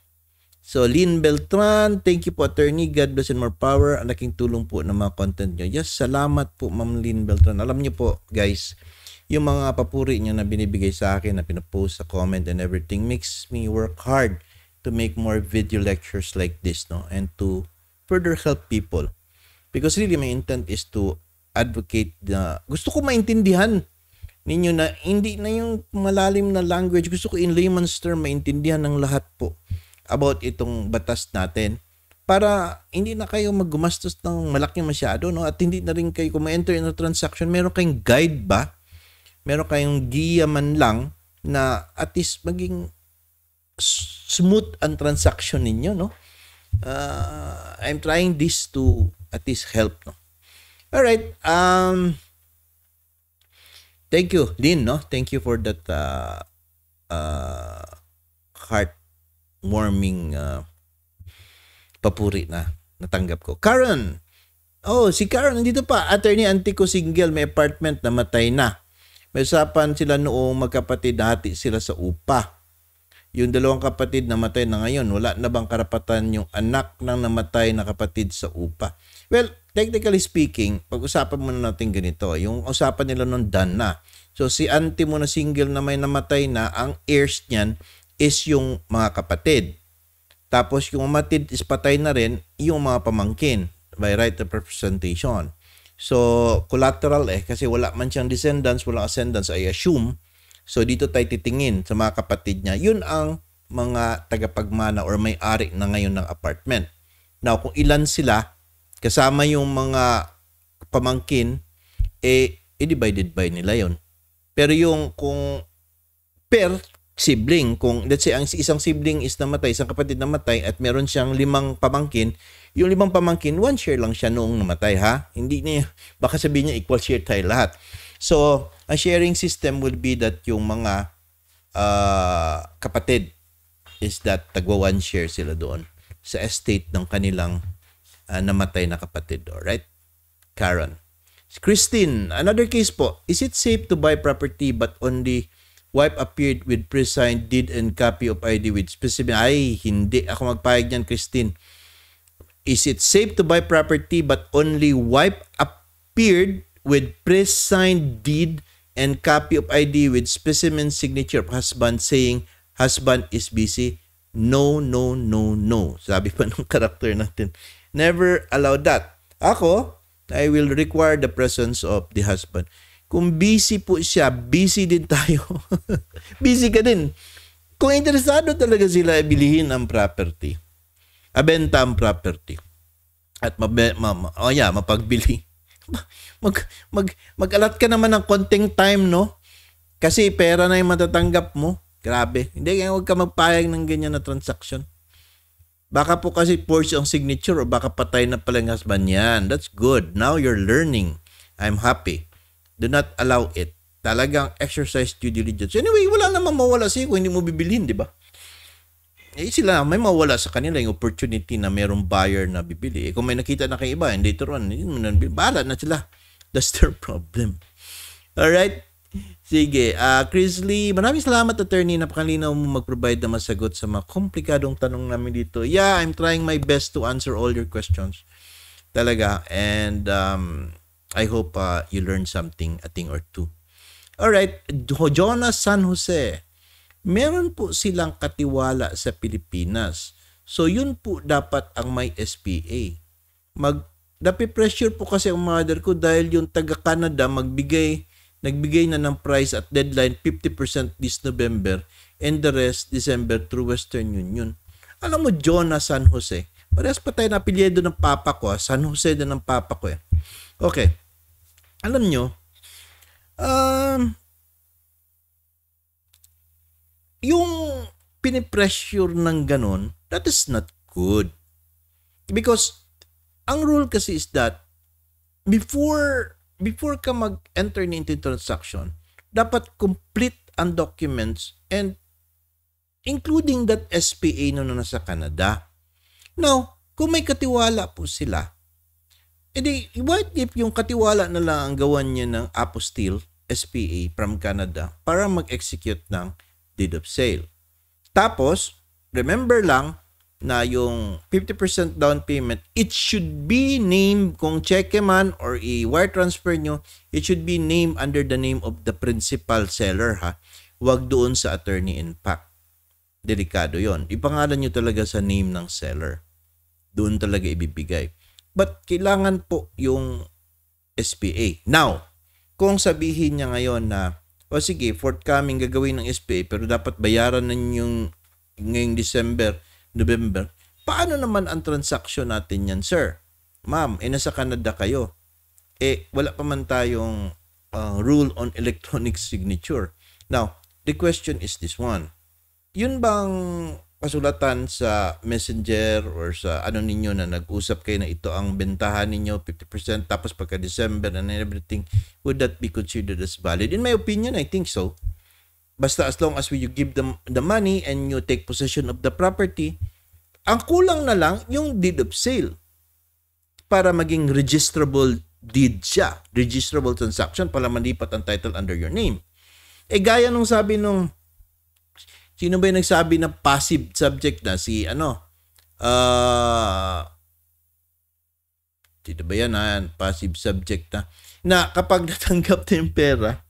So, Lynn Beltran, thank you po, attorney. God bless and more power. Ang laking tulong po ng mga content nyo. Yes, salamat po, Ma'am Lynn Beltran. Alam nyo po, guys, yung mga papuri niyo na binibigay sa akin, na pinapost sa comment and everything, makes me work hard to make more video lectures like this, no? And to further help people. Because really, my intent is to advocate na, gusto ko maintindihan ninyo na hindi na yung malalim na language. Gusto ko in layman's term maintindihan ng lahat po about itong batas natin para hindi na kayo maggumastos ng malaki masyado no at hindi na rin kayo kung enter in a transaction meron kayong guide ba meron kayong giya man lang na at least maging smooth ang transaction ninyo, no? Uh, I'm trying this to at least help, no? All right. Um, thank you, din no? Thank you for that uh, uh, heartwarming uh, papuri na natanggap ko. Karen! Oh, si Karen, nandito pa. Attorney Antico Single, may apartment na matay na. May usapan sila noong magkapatid na hati sila sa upa. Yung dalawang kapatid na matay na ngayon, wala na bang karapatan yung anak ng namatay na kapatid sa upa? Well, technically speaking, pag-usapan muna natin ganito. Yung usapan nila noon done na. So si auntie mo na single na may namatay na, ang heirs niyan is yung mga kapatid. Tapos yung umatid is patay na rin yung mga pamangkin by right of representation. So, collateral eh, kasi wala man siyang descendants, walang ascendants, I assume. So, dito tayo titingin sa mga kapatid niya. Yun ang mga tagapagmana or may-ari na ngayon ng apartment. Now, kung ilan sila, kasama yung mga pamangkin, eh, i-divided by nila yon. Pero yung kung per sibling, kung let's say ang isang sibling is namatay, isang kapatid namatay at meron siyang limang pamangkin, yung limang pamangkin, one share lang siya noong namatay ha. Hindi niya, baka sabihin niya equal share tayo lahat. So, a sharing system will be that yung mga uh, kapatid is that tagwa one share sila doon sa estate ng kanilang uh, namatay na kapatid. Alright? Karen. Christine, another case po. Is it safe to buy property but only wife appeared with pre-signed deed and copy of ID with specific... Ay, hindi. Ako magpayag niyan, Christine. Is it safe to buy property but only wife appeared with pre-signed deed and copy of ID with specimen signature of husband saying husband is busy? No, no, no, no. [LAUGHS] Sabi pa ng karakter natin. Never allow that. Ako, I will require the presence of the husband. Kung busy po siya, busy din tayo. [LAUGHS] busy ka din. Kung interesado talaga sila bilihin ang property abenta ang property at mabe, ma, ma, oh yeah, mapagbili. [LAUGHS] Mag, mag, mag-alat ka naman ng konting time, no? Kasi pera na yung matatanggap mo. Grabe. Hindi, kaya huwag ka magpayag ng ganyan na transaction. Baka po kasi forged yung signature o baka patay na pala yung husband yan. That's good. Now you're learning. I'm happy. Do not allow it. Talagang exercise due diligence. Anyway, wala namang mawala sa'yo kung hindi mo bibilhin, di ba? eh sila may mawala sa kanila yung opportunity na mayroong buyer na bibili. Eh, kung may nakita na kay iba and later on, bala na sila. [LAUGHS] That's their problem. Alright? Sige. Uh, Chris Lee, maraming salamat attorney. Napakalinaw mo mag-provide na masagot sa mga komplikadong tanong namin dito. Yeah, I'm trying my best to answer all your questions. Talaga. And um, I hope uh, you learned something, a thing or two. Alright. Jonas San Jose meron po silang katiwala sa Pilipinas. So yun po dapat ang may SPA. Mag napipressure po kasi ang mother ko dahil yung taga Canada magbigay nagbigay na ng price at deadline 50% this November and the rest December through Western Union. Alam mo Jonah San Jose. Parehas pa tayo na apelyido ng papa ko. Ah. San Jose din ng papa ko eh. Okay. Alam nyo, um, yung pinipressure ng ganun, that is not good. Because ang rule kasi is that before before ka mag-enter into transaction, dapat complete ang documents and including that SPA no nasa Canada. Now, kung may katiwala po sila, edi what if yung katiwala na lang ang gawan niya ng apostille SPA from Canada para mag-execute ng deed of sale. Tapos, remember lang na yung 50% down payment, it should be named kung cheque man or i-wire transfer nyo, it should be named under the name of the principal seller ha. Huwag doon sa attorney in fact. Delikado yon. Ipangalan nyo talaga sa name ng seller. Doon talaga ibibigay. But kailangan po yung SPA. Now, kung sabihin niya ngayon na o sige, forthcoming gagawin ng SPA pero dapat bayaran na yung ngayong December, November. Paano naman ang transaksyon natin yan, sir? Ma'am, eh nasa Canada kayo. Eh, wala pa man tayong uh, rule on electronic signature. Now, the question is this one. Yun bang pasulatan sa messenger or sa ano ninyo na nag-usap kayo na ito ang bentahan ninyo 50% tapos pagka December and everything would that be considered as valid in my opinion I think so basta as long as you give them the money and you take possession of the property ang kulang na lang yung deed of sale para maging registrable deed siya registrable transaction para manipat ang title under your name eh gaya nung sabi nung Sino ba yung nagsabi na passive subject na? Si ano? Uh, sino ba yan? Ayan, ah? passive subject na. Na kapag [LAUGHS] natanggap na yung pera,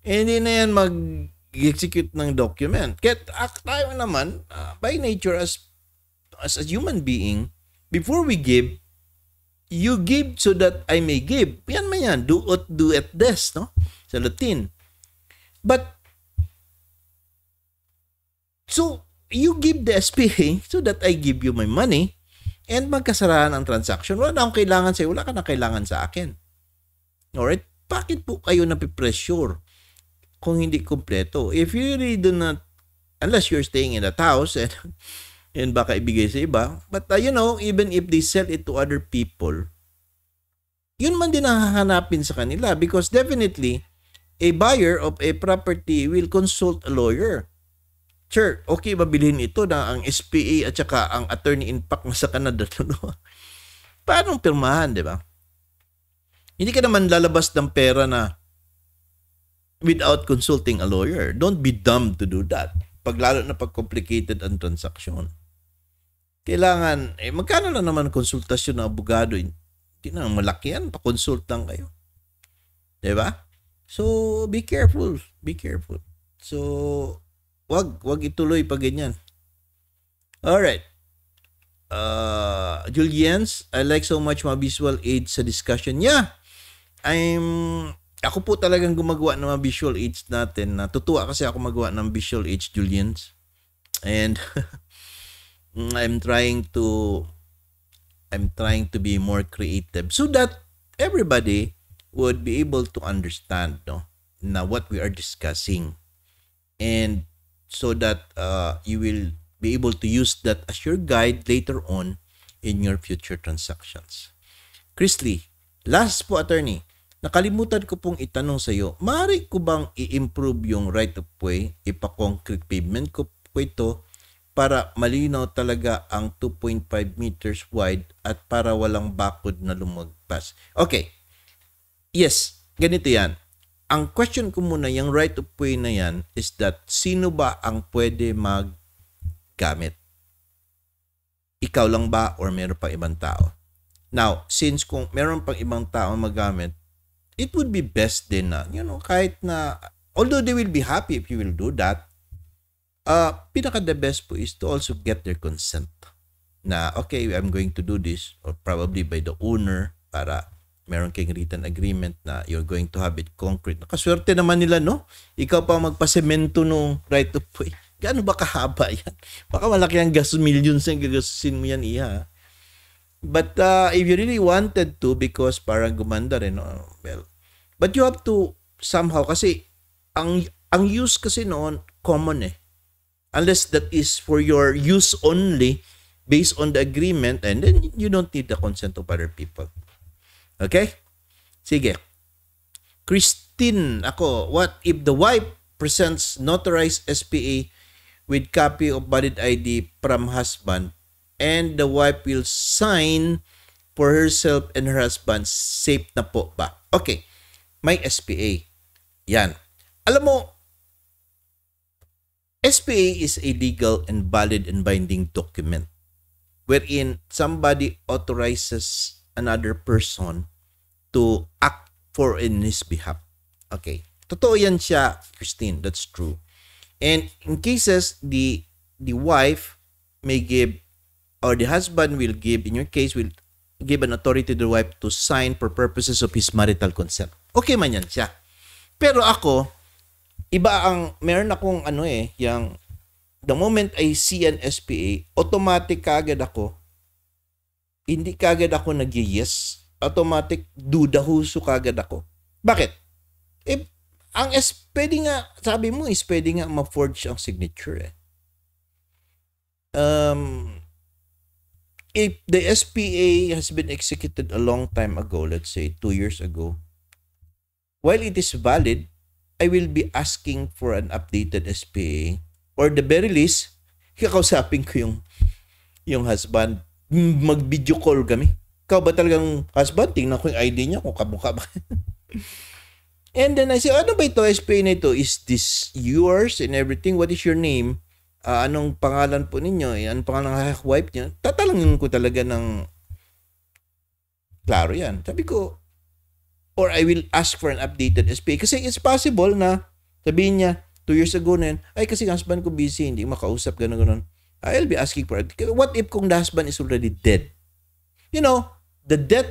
eh, hindi na yan mag execute ng document. Kaya tayo naman, uh, by nature as as a human being, before we give, you give so that I may give. Yan man yan, do ut do et des, no? Sa Latin. But So, you give the SPA so that I give you my money and magkasarahan ang transaction. Wala na akong kailangan sa'yo. Wala ka na kailangan sa akin. Alright? Bakit po kayo napipressure kung hindi kompleto? If you really do not, unless you're staying in that house and, [LAUGHS] and baka ibigay sa iba, but uh, you know, even if they sell it to other people, yun man din hahanapin sa kanila because definitely, a buyer of a property will consult a lawyer Sir, okay ba bilhin ito na ang SPA at saka ang attorney in fact sa Canada? [LAUGHS] No? Paano pirmahan, di ba? Hindi ka naman lalabas ng pera na without consulting a lawyer. Don't be dumb to do that. Pag lalo na pag complicated ang transaksyon. Kailangan, eh, magkano na naman konsultasyon ng abogado? Hindi na, malaki yan. Pakonsultan kayo. Di ba? So, be careful. Be careful. So, Wag, wag ituloy pa ganyan. Alright. Uh, Julians, I like so much mga visual aids sa discussion. Yeah, I'm... Ako po talagang gumagawa ng mga visual aids natin. Natutuwa kasi ako magawa ng visual aids, Julians. And [LAUGHS] I'm trying to... I'm trying to be more creative so that everybody would be able to understand no, na what we are discussing. And so that uh, you will be able to use that as your guide later on in your future transactions. Chris Lee, last po attorney, nakalimutan ko pong itanong sa iyo, maaari ko bang i-improve yung right of way, ipa-concrete pavement ko, po ito para malinaw talaga ang 2.5 meters wide at para walang bakod na lumagpas. Okay. Yes, ganito yan. Ang question ko muna, yung right of way na yan is that sino ba ang pwede maggamit? Ikaw lang ba or meron pa ibang tao? Now, since kung meron pang ibang tao magamit, it would be best din na, you know, kahit na, although they will be happy if you will do that, uh, pinaka the best po is to also get their consent na okay, I'm going to do this or probably by the owner para meron kayong written agreement na you're going to have it concrete. Nakaswerte naman nila, no? Ikaw pa magpasemento nung right of way. Gaano ba kahaba yan? Baka malaki ang gas millions ang gagastusin mo yan, iya. But uh, if you really wanted to, because parang gumanda rin, no? well, but you have to somehow, kasi ang, ang use kasi noon, common eh. Unless that is for your use only, based on the agreement, and then you don't need the consent of other people. Okay? Sige. Christine, ako, what if the wife presents notarized SPA with copy of valid ID from husband and the wife will sign for herself and her husband, safe na po ba? Okay, may SPA. Yan. Alam mo, SPA is a legal and valid and binding document wherein somebody authorizes another person to act for in his behalf. Okay. Totoo yan siya, Christine. That's true. And in cases, the the wife may give or the husband will give, in your case, will give an authority to the wife to sign for purposes of his marital consent. Okay man yan siya. Pero ako, iba ang, meron akong ano eh, yung the moment I see an SPA, automatic kagad ako, hindi kagad ako nag-yes automatic dudahuso kagad ako. Bakit? Eh, ang es, pwede nga, sabi mo is pwede nga ma-forge ang signature eh. Um, if the SPA has been executed a long time ago, let's say two years ago, while it is valid, I will be asking for an updated SPA or the very least, kakausapin ko yung yung husband. Mag-video call kami. Ikaw ba talagang husband? Tingnan ko yung ID niya kung kamukha ba. [LAUGHS] and then I said, ano ba ito? SPA na ito? Is this yours and everything? What is your name? Uh, anong pangalan po ninyo? Eh, anong pangalan ng wife niya? Tatalangin ko talaga ng klaro yan. Sabi ko, or I will ask for an updated SPA. Kasi it's possible na sabihin niya, two years ago na yun, ay kasi husband ko busy, hindi makausap, gano'n, gano'n. I'll be asking for it. What if kung the husband is already dead? You know, the death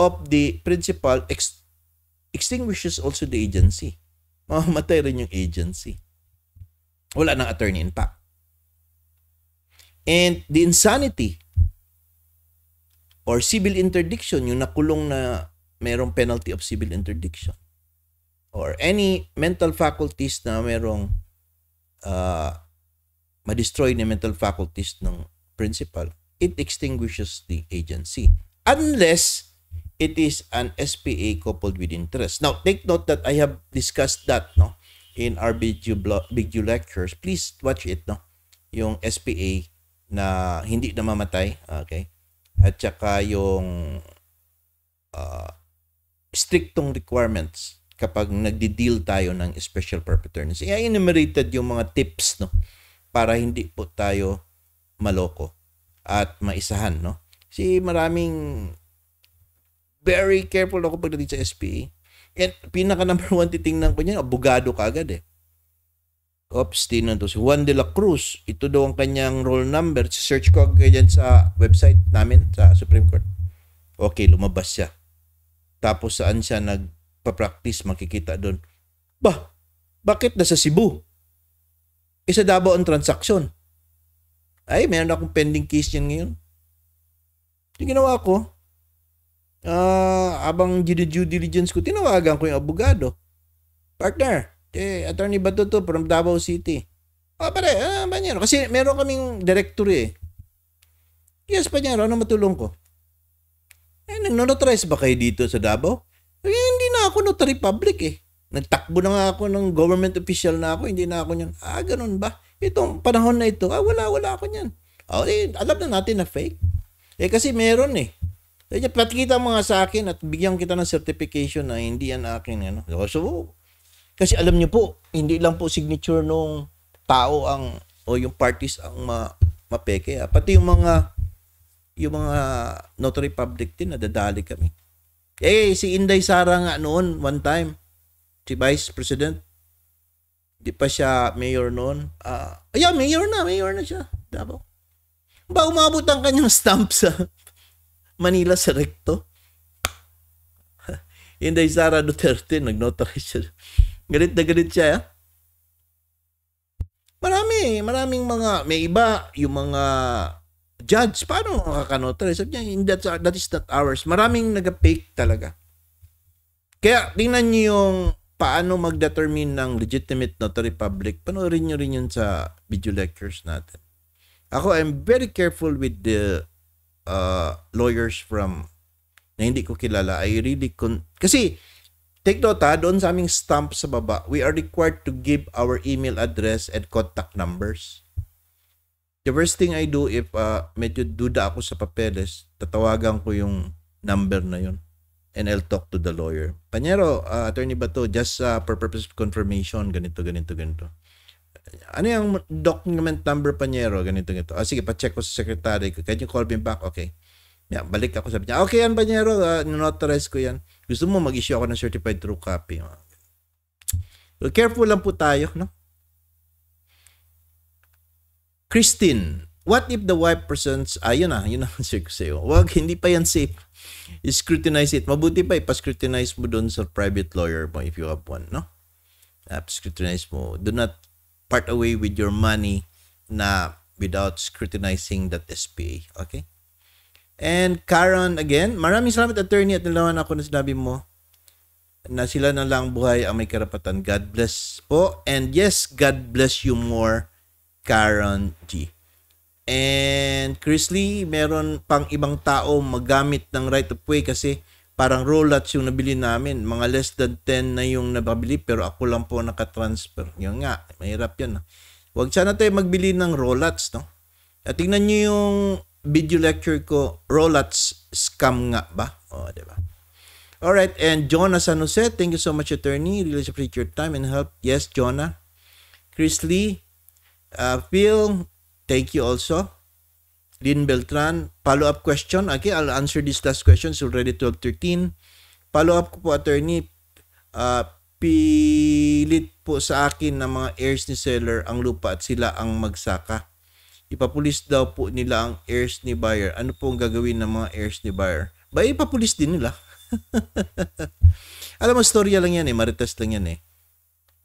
of the principal ex- extinguishes also the agency. [LAUGHS] Mamamatay rin yung agency. Wala nang attorney in fact. And the insanity or civil interdiction, yung nakulong na mayroong penalty of civil interdiction or any mental faculties na mayroong uh, ma-destroy na mental faculties ng principal, it extinguishes the agency unless it is an SPA coupled with interest. Now, take note that I have discussed that no in our video big video lectures. Please watch it no. Yung SPA na hindi namamatay, okay? At saka yung uh, strictong requirements kapag nagde-deal tayo ng special perpetuity. I-enumerated yung mga tips no para hindi po tayo maloko at maisahan no si maraming very careful ako pagdating sa SPA. And pinaka number one titingnan ko niya, abogado ka agad eh. Oops, tinan to si Juan de la Cruz. Ito daw ang kanyang roll number. Search ko agad yan sa website namin, sa Supreme Court. Okay, lumabas siya. Tapos saan siya nagpa-practice, makikita doon. Bah, bakit nasa Cebu? Isa eh, daw ang transaksyon. Ay, meron akong pending case yan ngayon. Yung ginawa ko, uh, ah, abang due diligence ko, tinawagan ko yung abogado. Partner, eh, attorney ba to, to from Davao City? Oh, pare, ah, Banyero. Kasi meron kaming directory eh. Yes, Banyero, ano matulong ko? Eh, nagnonotaries ba kayo dito sa Davao? Eh, hindi na ako notary public eh. Nagtakbo na nga ako ng government official na ako, hindi na ako niyan. Ah, ganun ba? Itong panahon na ito, ah, wala, wala ako niyan. Oh, eh, alam na natin na fake. Eh kasi meron eh. Kaya eh, patikita mo nga sa akin at bigyan kita ng certification na hindi yan akin. Ano? So, kasi alam niyo po, hindi lang po signature nung tao ang o yung parties ang ma, mapeke. Ha? Ah. Pati yung mga yung mga notary public din nadadali kami. Eh si Inday Sara nga noon one time, si Vice President, di pa siya mayor noon. Uh, ah, ayan, mayor na, mayor na siya. Davao. Ba umabot ang kanyang stamp sa Manila sa rekto? Inday [LAUGHS] Sara Duterte, nag-notary siya. Galit na galit siya, ha? Ah. Marami, maraming mga, may iba, yung mga judge, paano makakanotary? Sabi niya, that's, that is not ours. Maraming nag-fake talaga. Kaya, tingnan niyo yung paano mag-determine ng legitimate notary public. Panoorin niyo rin yun sa video lectures natin. Ako, I'm very careful with the uh, lawyers from na hindi ko kilala. I really... Con- Kasi, take note ha, doon sa aming stamp sa baba, we are required to give our email address and contact numbers. The first thing I do if uh, medyo duda ako sa papeles, tatawagan ko yung number na yun and I'll talk to the lawyer. Panyero, uh, attorney ba to? Just uh, for purpose of confirmation, ganito, ganito, ganito ano yung document number pa niya, ganito ganito. Oh, sige, pa-check ko sa secretary. Can you call me back? Okay. Yeah, balik ako sabi niya, okay yan ba uh, ah, notarize ko yan. Gusto mo mag-issue ako ng certified true copy. So, ah. careful lang po tayo, no? Christine, what if the wife presents, ayun ah, yun na, yun na sir ko sa'yo. Wag, hindi pa yan safe. Scrutinize it. Mabuti pa, ipa-scrutinize mo doon sa private lawyer mo if you have one, no? Uh, scrutinize mo. Do not part away with your money na without scrutinizing that SPA. Okay? And Karen, again, maraming salamat attorney at nalaman ako na sinabi mo na sila na lang buhay ang may karapatan. God bless po. And yes, God bless you more, Karen G. And Chris Lee, meron pang ibang tao magamit ng right of way kasi parang rollats yung nabili namin. Mga less than 10 na yung nababili pero ako lang po nakatransfer. Yun nga, mahirap yun. Ah. Huwag sana tayo magbili ng rollats, no? At ah, tingnan nyo yung video lecture ko, rollats scam nga ba? O, oh, di ba? Alright, and Jonah San Jose, thank you so much, attorney. Really appreciate your time and help. Yes, Jonah. Chris Lee, uh, Phil, thank you also. Lynn Beltran. Follow-up question. Okay, I'll answer these last questions. Already 12.13. Follow-up ko po, attorney. Uh, pilit po sa akin ng mga heirs ni seller ang lupa at sila ang magsaka. Ipapulis daw po nila ang heirs ni buyer. Ano po ang gagawin ng mga heirs ni buyer? Ba, ipapulis din nila. [LAUGHS] Alam mo, storya lang yan eh. Marites lang yan eh.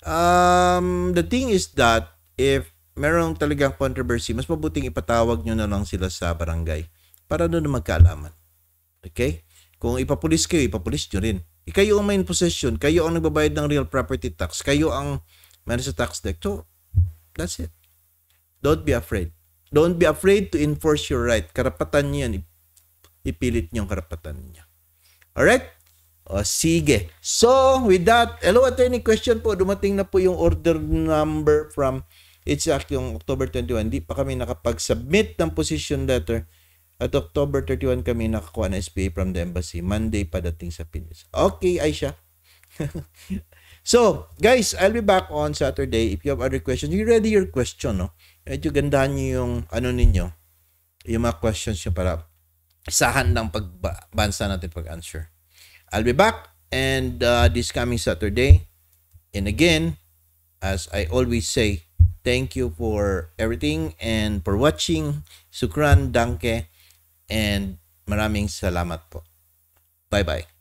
Um, the thing is that if meron talagang controversy, mas mabuting ipatawag nyo na lang sila sa barangay para doon na magkaalaman. Okay? Kung ipapulis kayo, ipapulis nyo rin. E kayo ang main possession, kayo ang nagbabayad ng real property tax, kayo ang meron sa tax deck. So, that's it. Don't be afraid. Don't be afraid to enforce your right. Karapatan niyo yan. Ipilit niyo ang karapatan niya. Alright? O, sige. So, with that, hello attorney question po. Dumating na po yung order number from It's Act yung October 21. Di pa kami nakapag-submit ng position letter. At October 31 kami nakakuha ng SPA from the embassy. Monday padating sa Pinas. Okay, Aisha. [LAUGHS] so, guys, I'll be back on Saturday. If you have other questions, you ready your question, no? Medyo gandahan nyo yung ano ninyo, yung mga questions nyo para isahan lang pagbansa natin pag-answer. I'll be back and uh, this coming Saturday. And again, as I always say, Thank you for everything and for watching. Sukran, danke, and maraming salamat po. Bye-bye.